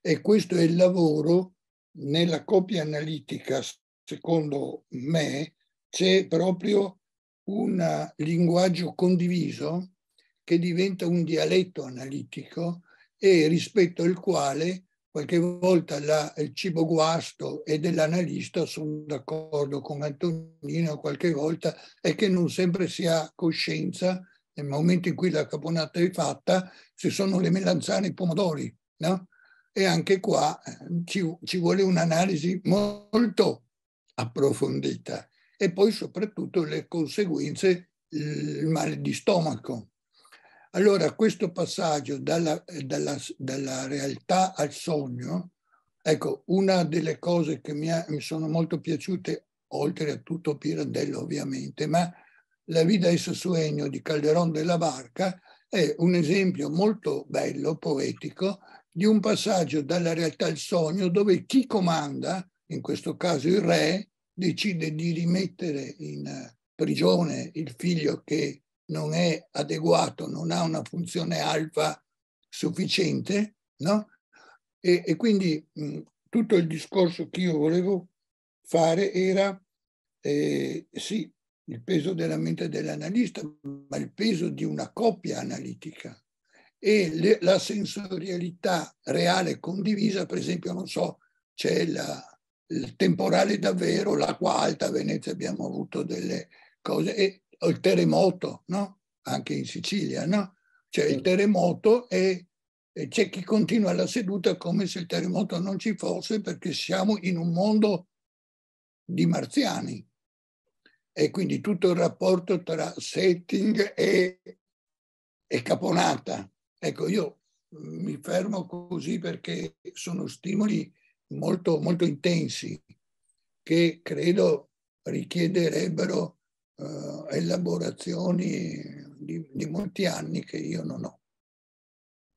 E questo è il lavoro nella coppia analitica secondo me, c'è proprio un linguaggio condiviso che diventa un dialetto analitico e rispetto al quale qualche volta la, il cibo guasto e dell'analista sono d'accordo con Antonino qualche volta è che non sempre si ha coscienza nel momento in cui la caponata è fatta se sono le melanzane e i pomodori no? e anche qua eh, ci, ci vuole un'analisi molto approfondita e poi soprattutto le conseguenze, il male di stomaco. Allora questo passaggio dalla, dalla, dalla realtà al sogno, ecco, una delle cose che mi, ha, mi sono molto piaciute, oltre a tutto Pirandello ovviamente, ma la vita e il sueño di Calderon della Barca è un esempio molto bello, poetico, di un passaggio dalla realtà al sogno dove chi comanda in questo caso il re, decide di rimettere in eh, prigione il figlio che non è adeguato, non ha una funzione alfa sufficiente, no? E, e quindi mh, mm, tutto il discorso che io volevo fare era, eh, sì, il peso della mente dell'analista, ma il peso di una coppia analitica e le, la sensorialità reale condivisa, per esempio, non so, c'è la, il temporale davvero, l'acqua alta a Venezia abbiamo avuto delle cose, e il terremoto, no? Anche in Sicilia, no? Cioè il terremoto e, e c'è chi continua la seduta come se il terremoto non ci fosse perché siamo in un mondo di marziani. E quindi tutto il rapporto tra setting e, e caponata. Ecco, io mm, mi fermo così perché sono stimoli molto, molto intensi che credo richiederebbero eh, elaborazioni di, di, molti anni che io non ho.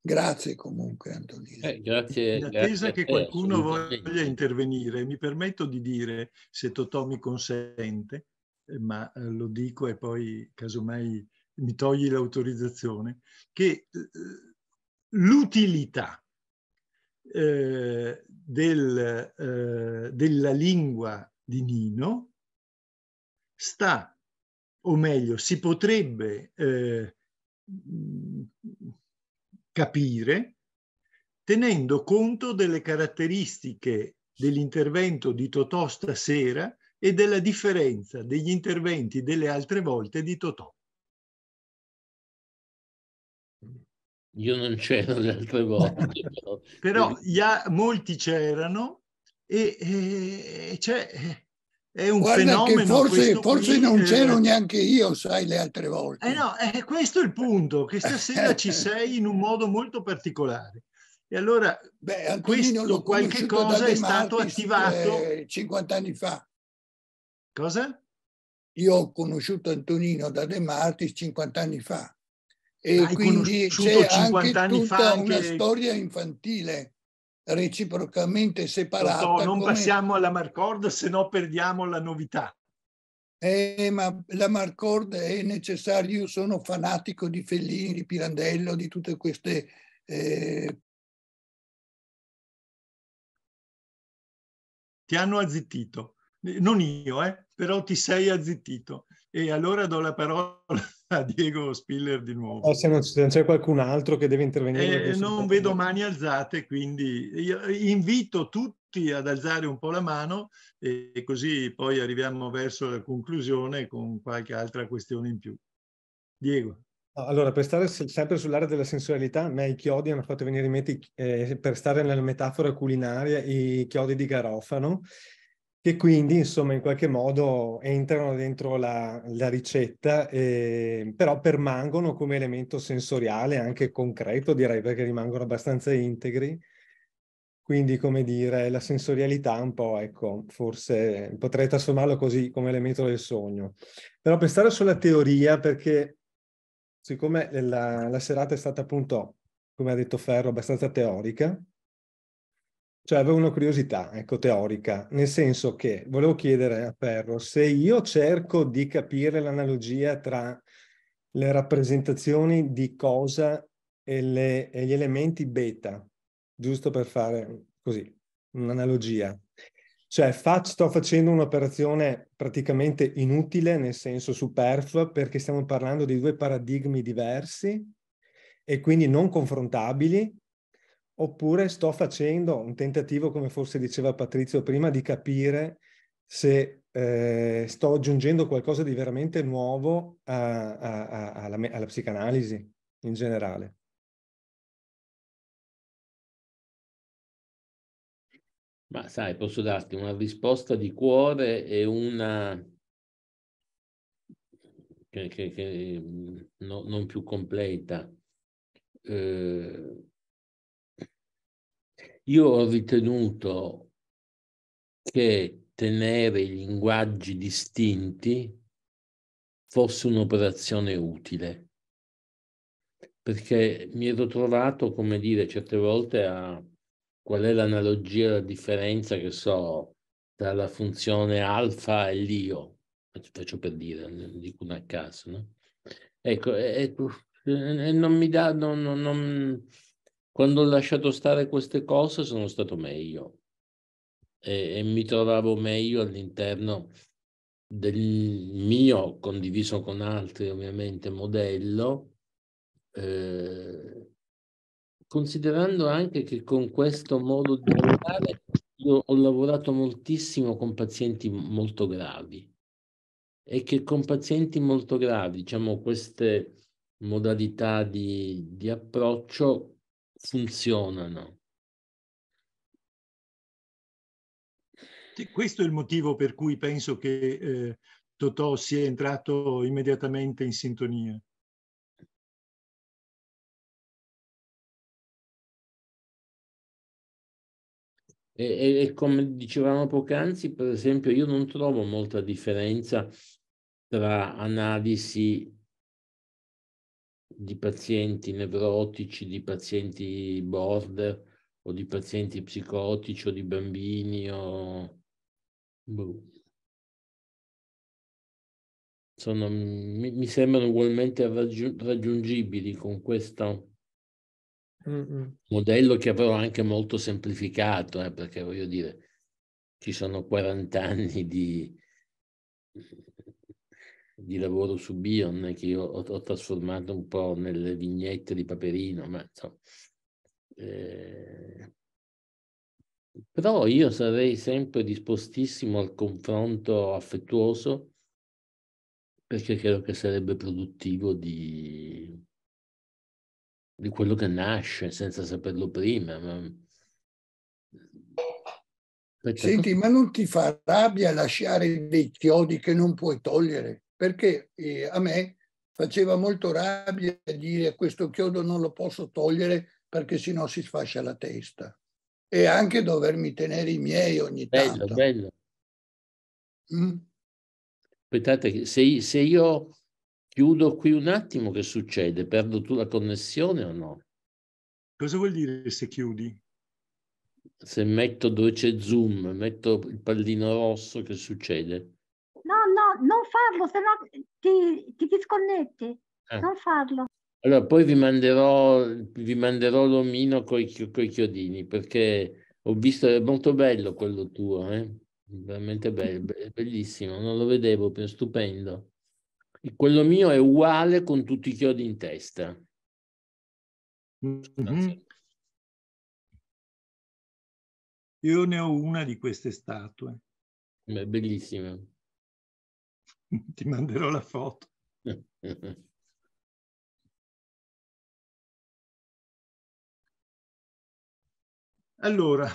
Grazie comunque Antonino. Eh, grazie. In attesa che qualcuno voglia intervenire, mi permetto di dire, se Totò mi consente, eh, ma eh, lo dico e poi casomai mi togli l'autorizzazione, che eh, l'utilità eh, del, eh, della lingua di Nino sta, o meglio, si potrebbe eh, capire tenendo conto delle caratteristiche dell'intervento di Totò stasera e della differenza degli interventi delle altre volte di Totò. Io non c'ero le altre [laughs] volte. Però, però ha, molti c'erano e, e cioè, è un Guarda fenomeno. forse, forse non eh. c'ero neanche io, sai, le altre volte. Eh no, eh, questo è il punto, che stasera ci [laughs] sei in un modo molto particolare. E allora Beh, questo, qualche cosa è stato attivato. 50 eh, anni fa. Cosa? Io ho conosciuto Antonino da De Martis 50 anni fa. E Hai quindi c'è anche tutta una che... storia infantile reciprocamente separata. No, non come... passiamo alla Marcord, se no perdiamo la novità. Eh, ma la Marcord è necessaria, io sono fanatico di Fellini, di Pirandello, di tutte queste... Eh... Ti hanno azzittito, non io, eh, però ti sei azzittito. E allora do la parola [laughs] a Diego Spiller di nuovo. Eh, se, non, c'è qualcun altro che deve intervenire. Eh, non vedo mani alzate, quindi invito tutti ad alzare un po' la mano e così poi arriviamo verso la conclusione con qualche altra questione in più. Diego. Allora, per stare sempre sull'area della sensualità, me i chiodi hanno fatto venire in mente, eh, per stare nella metafora culinaria, i chiodi di garofano che quindi insomma in qualche modo entrano dentro la, la ricetta, eh, però permangono come elemento sensoriale anche concreto direi perché rimangono abbastanza integri. Quindi, come dire, la sensorialità un po', ecco, forse potrei trasformarlo così come elemento del sogno. Però per stare sulla teoria, perché siccome la, la serata è stata appunto, come ha detto Ferro, abbastanza teorica, cioè avevo una curiosità, ecco, teorica, nel senso che volevo chiedere a Ferro se io cerco di capire l'analogia tra le rappresentazioni di cosa e, le, e gli elementi beta, giusto per fare così, un'analogia. Cioè fa, sto facendo un'operazione praticamente inutile, nel senso superflua, perché stiamo parlando di due paradigmi diversi e quindi non confrontabili, oppure sto facendo un tentativo, come forse diceva Patrizio prima, di capire se eh, sto aggiungendo qualcosa di veramente nuovo a, a, a, alla, alla psicanalisi in generale. Ma sai, posso darti una risposta di cuore e una che, che, che mm, no, non più completa. Eh, io ho ritenuto che tenere i linguaggi distinti fosse un'operazione utile, perché mi ero trovato, come dire, certe volte a qual è l'analogia, la differenza che so tra la funzione alfa e l'io, faccio per dire, dico una a caso, no? Ecco, ecco non mi dà, non, non, non, quando ho lasciato stare queste cose sono stato meglio e, e mi trovavo meglio all'interno del mio, condiviso con altri ovviamente, modello, eh, considerando anche che con questo modo di lavorare io ho lavorato moltissimo con pazienti molto gravi e che con pazienti molto gravi, diciamo, queste modalità di, di approccio funzionano. Questo è il motivo per cui penso che eh, Totò sia entrato immediatamente in sintonia. E, e, e, come dicevamo poc'anzi, per esempio, io non trovo molta differenza tra analisi di pazienti nevrotici, di pazienti border o di pazienti psicotici o di bambini o... Boh. Sono, mi, mi, sembrano ugualmente raggiungibili con questo modello che avrò anche molto semplificato, eh, perché voglio dire, ci sono 40 anni di di lavoro su Bion che io ho, ho trasformato un po' nelle vignette di Paperino, ma insomma... Eh, però io sarei sempre dispostissimo al confronto affettuoso perché credo che sarebbe produttivo di, di quello che nasce senza saperlo prima. Ma... Senti, ma non ti fa rabbia lasciare dei chiodi che non puoi togliere? perché eh, a me faceva molto rabbia dire questo chiodo non lo posso togliere perché sennò si sfascia la testa e anche dovermi tenere i miei ogni bello, tanto. Bello, bello. Mm? Aspettate, se, se io chiudo qui un attimo, che succede? Perdo tu la connessione o no? Cosa vuol dire se chiudi? Se metto dove c'è zoom, metto il pallino rosso, che succede? non farlo, se no ti, ti disconnetti. Eh. Non farlo. Allora, poi vi manderò, vi manderò l'omino con i chiodini, perché ho visto, è molto bello quello tuo, eh? veramente bello, bellissimo, non lo vedevo, stupendo. E quello mio è uguale con tutti i chiodi in testa. Mm-hmm. Io ne ho una di queste statue. bellissima. [laughs] Ti manderò la foto. [laughs] Allora,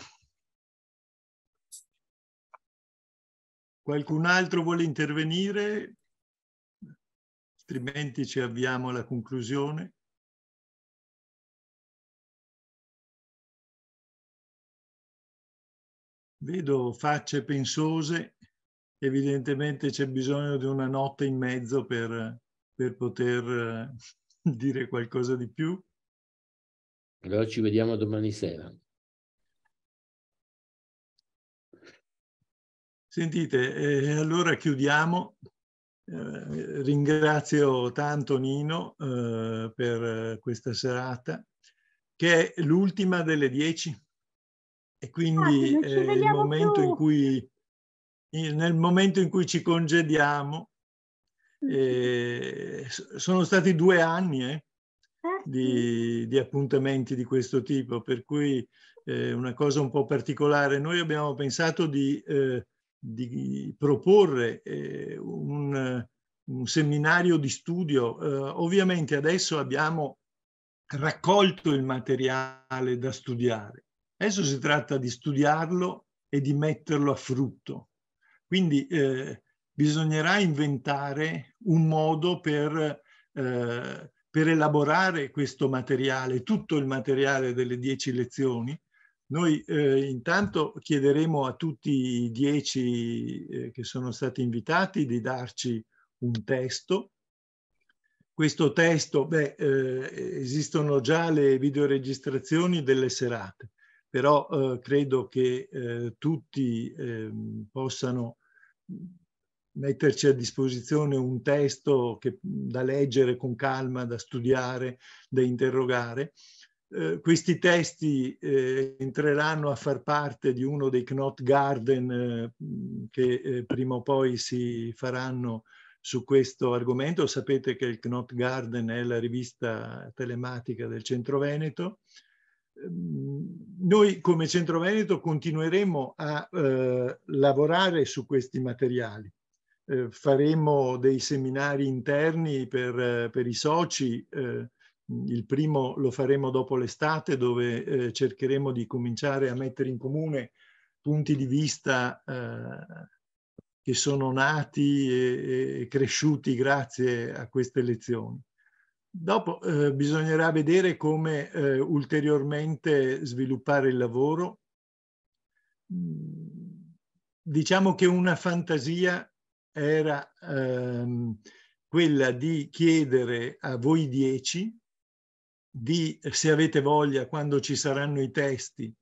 qualcun altro vuole intervenire? Altrimenti ci avviamo alla conclusione. Vedo facce pensose evidentemente c'è bisogno di una notte in mezzo per, per poter eh, [laughs] dire qualcosa di più. Allora ci vediamo domani sera. Sentite, eh, allora chiudiamo. Eh, ringrazio tanto Nino eh, per questa serata, che è l'ultima delle dieci. e quindi ah, eh, è il momento più. in cui nel momento in cui ci congediamo. Mm. Eh, sono stati due anni eh, eh di, di, appuntamenti di questo tipo, per cui eh, una cosa un po' particolare. Noi abbiamo pensato di, eh, di proporre eh, un, un, seminario di studio. ovviamente adesso abbiamo raccolto il materiale da studiare. Adesso si tratta di studiarlo e di metterlo a frutto. Quindi eh, bisognerà inventare un modo per, eh, per, elaborare questo materiale, tutto il materiale delle dieci lezioni. Noi eh, intanto chiederemo a tutti i dieci eh, che sono stati invitati di darci un testo, questo testo, beh, eh, esistono già le videoregistrazioni delle serate però eh, credo che eh, tutti ehm, possano metterci a disposizione un testo che, da leggere con calma, da studiare, da interrogare. Eh, questi testi eh, entreranno a far parte di uno dei Knot Garden eh, che eh, prima o poi si faranno su questo argomento. Sapete che il Knot Garden è la rivista telematica del Centro Veneto Ehm, noi come Centro Veneto continueremo a eh, lavorare su questi materiali. Eh, faremo dei seminari interni per, eh, per i soci, eh, il primo lo faremo dopo l'estate dove eh, cercheremo di cominciare a mettere in comune punti di vista eh, che sono nati e, e cresciuti grazie a queste lezioni. Dopo eh, bisognerà vedere come eh, ulteriormente sviluppare il lavoro. Mm, diciamo che una fantasia era ehm, quella di chiedere a voi dieci di, se avete voglia, quando ci saranno i testi,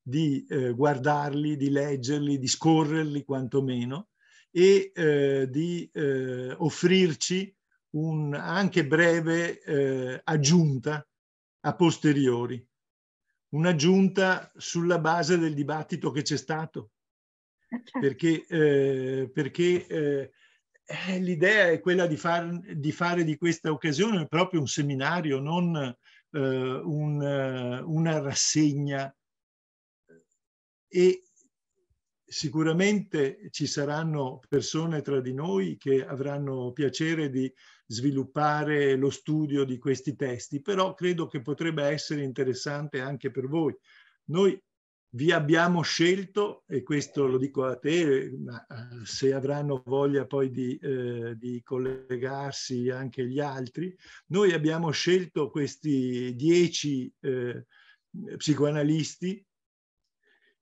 di eh, guardarli, di leggerli, di scorrerli quantomeno e eh, di eh, offrirci un anche breve eh, aggiunta a posteriori, un'aggiunta sulla base del dibattito che c'è stato, eh, certo. perché, eh, perché eh, eh, l'idea è quella di, far, di, fare di questa occasione proprio un seminario, non eh, un, una rassegna e sicuramente ci saranno persone tra di noi che avranno piacere di sviluppare lo studio di questi testi, però credo che potrebbe essere interessante anche per voi. Noi vi abbiamo scelto, e questo lo dico a te, ma eh, se avranno voglia poi di, eh, di collegarsi anche gli altri, noi abbiamo scelto questi dieci eh, psicoanalisti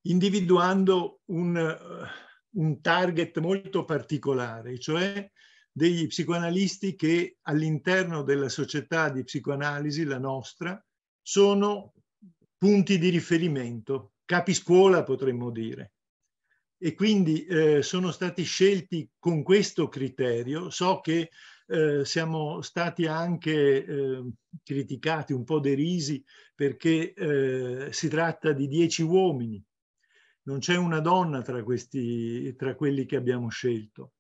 individuando un, eh, un, target molto particolare, cioè degli psicoanalisti che all'interno della società di psicoanalisi, la nostra, sono punti di riferimento, capiscuola potremmo dire. E quindi eh, sono stati scelti con questo criterio. So che eh, siamo stati anche eh, criticati, un po' derisi, perché eh, si tratta di dieci uomini. Non c'è una donna tra, questi, tra quelli che abbiamo scelto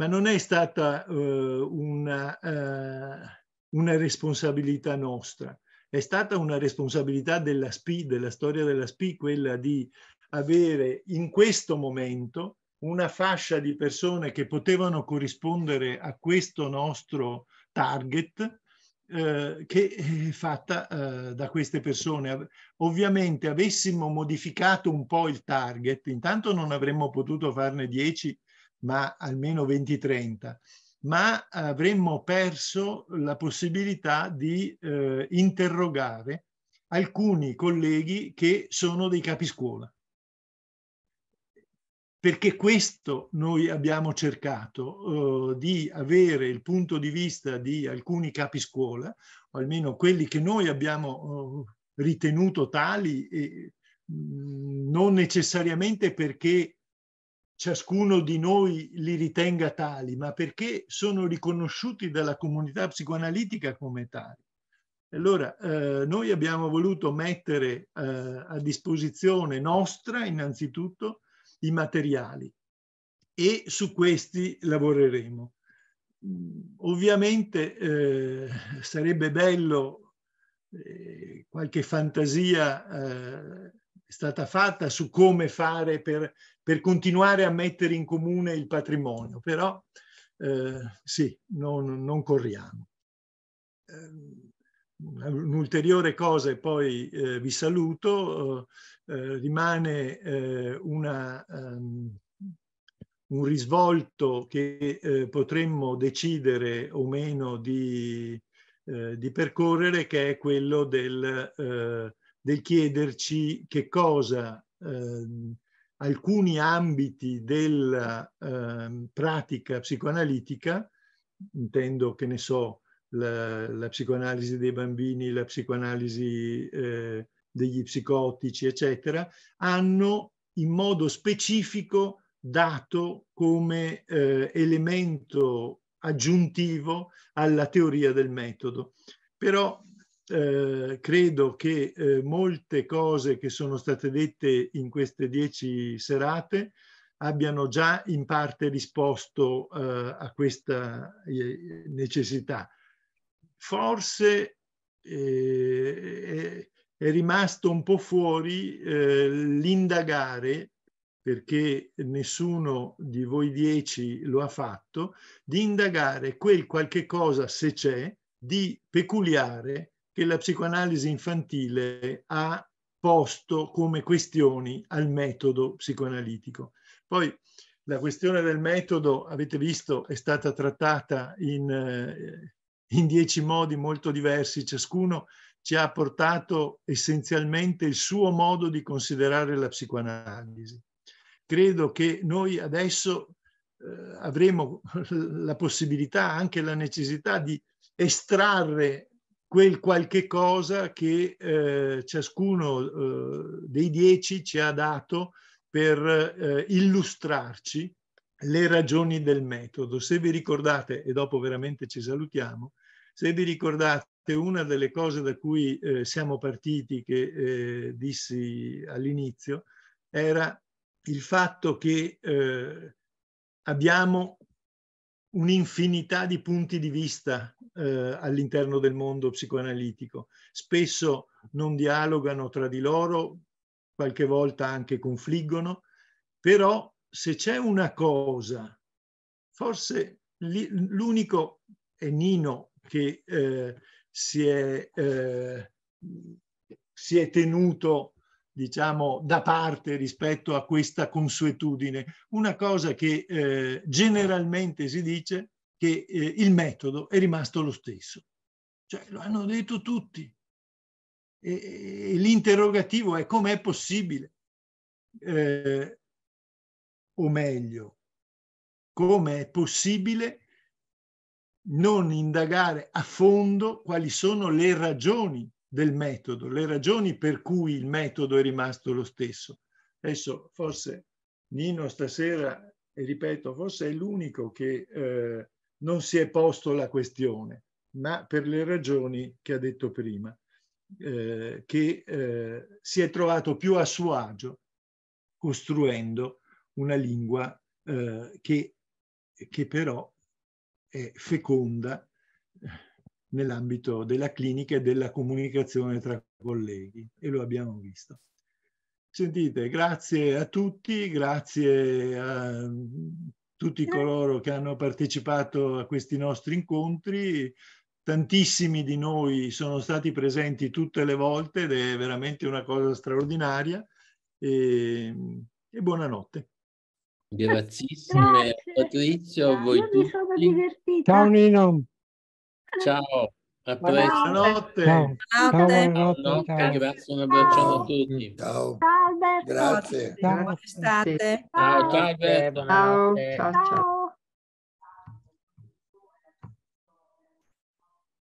ma non è stata eh, una, eh, una, responsabilità nostra, è stata una responsabilità della SPI, della storia della SPI, quella di avere in questo momento una fascia di persone che potevano corrispondere a questo nostro target eh, che è fatta eh, da queste persone. Ovviamente avessimo modificato un po' il target, intanto non avremmo potuto farne 10 ma almeno 20-30, ma avremmo perso la possibilità di eh, interrogare alcuni colleghi che sono dei capiscuola. Perché questo noi abbiamo cercato, eh, di avere il punto di vista di alcuni capiscuola, o almeno quelli che noi abbiamo eh, ritenuto tali, e, mh, mm, non necessariamente perché ciascuno di noi li ritenga tali, ma perché sono riconosciuti dalla comunità psicoanalitica come tali. Allora, eh, noi abbiamo voluto mettere eh, a disposizione nostra innanzitutto i materiali e su questi lavoreremo. Mm, ovviamente eh, sarebbe bello eh, qualche fantasia eh, è stata fatta su come fare per, per continuare a mettere in comune il patrimonio, però eh, sì, non, non corriamo. Ehm, Un'ulteriore cosa e poi eh, vi saluto, eh, eh, rimane eh, una, um, un risvolto che potremmo decidere o meno di, di percorrere, che è quello del Eh, del chiederci che cosa eh, alcuni ambiti della eh, pratica psicoanalitica, intendo che ne so, la, la psicoanalisi dei bambini, la psicoanalisi eh, degli psicotici, eccetera, hanno in modo specifico dato come eh, elemento aggiuntivo alla teoria del metodo. Però eh, credo che eh, molte cose che sono state dette in queste dieci serate abbiano già in parte risposto eh, a questa eh, necessità. Forse eh, è, è, rimasto un po' fuori l'indagare perché nessuno di voi dieci lo ha fatto, di indagare quel qualche cosa, se c'è, di peculiare che la psicoanalisi infantile ha posto come questioni al metodo psicoanalitico. Poi la questione del metodo, avete visto, è stata trattata in, eh, in dieci modi molto diversi, ciascuno ci ha portato essenzialmente il suo modo di considerare la psicoanalisi. Credo che noi adesso eh, avremo la possibilità, anche la necessità di estrarre quel qualche cosa che eh, ciascuno eh, dei dieci ci ha dato per eh, illustrarci le ragioni del metodo. Se vi ricordate, e dopo veramente ci salutiamo, se vi ricordate una delle cose da cui eh, siamo partiti, che eh, dissi all'inizio, era il fatto che abbiamo un'infinità di punti di vista eh, all'interno del mondo psicoanalitico. Spesso non dialogano tra di loro, qualche volta anche confliggono, però se c'è una cosa, forse l'unico è Nino che eh, si, è, eh, si è tenuto diciamo, da parte rispetto a questa consuetudine. Una cosa che eh, generalmente si dice che eh, il metodo è rimasto lo stesso. Cioè, lo hanno detto tutti. E, e l'interrogativo è com'è possibile, eh, o meglio, com'è possibile non indagare a fondo quali sono le ragioni del metodo, le ragioni per cui il metodo è rimasto lo stesso. Adesso forse Nino stasera, e ripeto, forse è l'unico che eh, non si è posto la questione, ma per le ragioni che ha detto prima, eh, che eh, si è trovato più a suo agio costruendo una lingua eh, che, che però è feconda nell'ambito della clinica e della comunicazione tra colleghi e lo abbiamo visto. Sentite, grazie a tutti, grazie a tutti coloro che hanno partecipato a questi nostri incontri. Tantissimi di noi sono stati presenti tutte le volte ed è veramente una cosa straordinaria. E, e buonanotte. Grazie. Patrizio, a voi Ciao Nino. Ciao, a presto. Buonanotte. Ciao. Buonanotte. Buonanotte. Grazie, un abbraccione a tutti. Ciao. Grazie. Ciao. Ciao, Ciao. Ciao, ciao.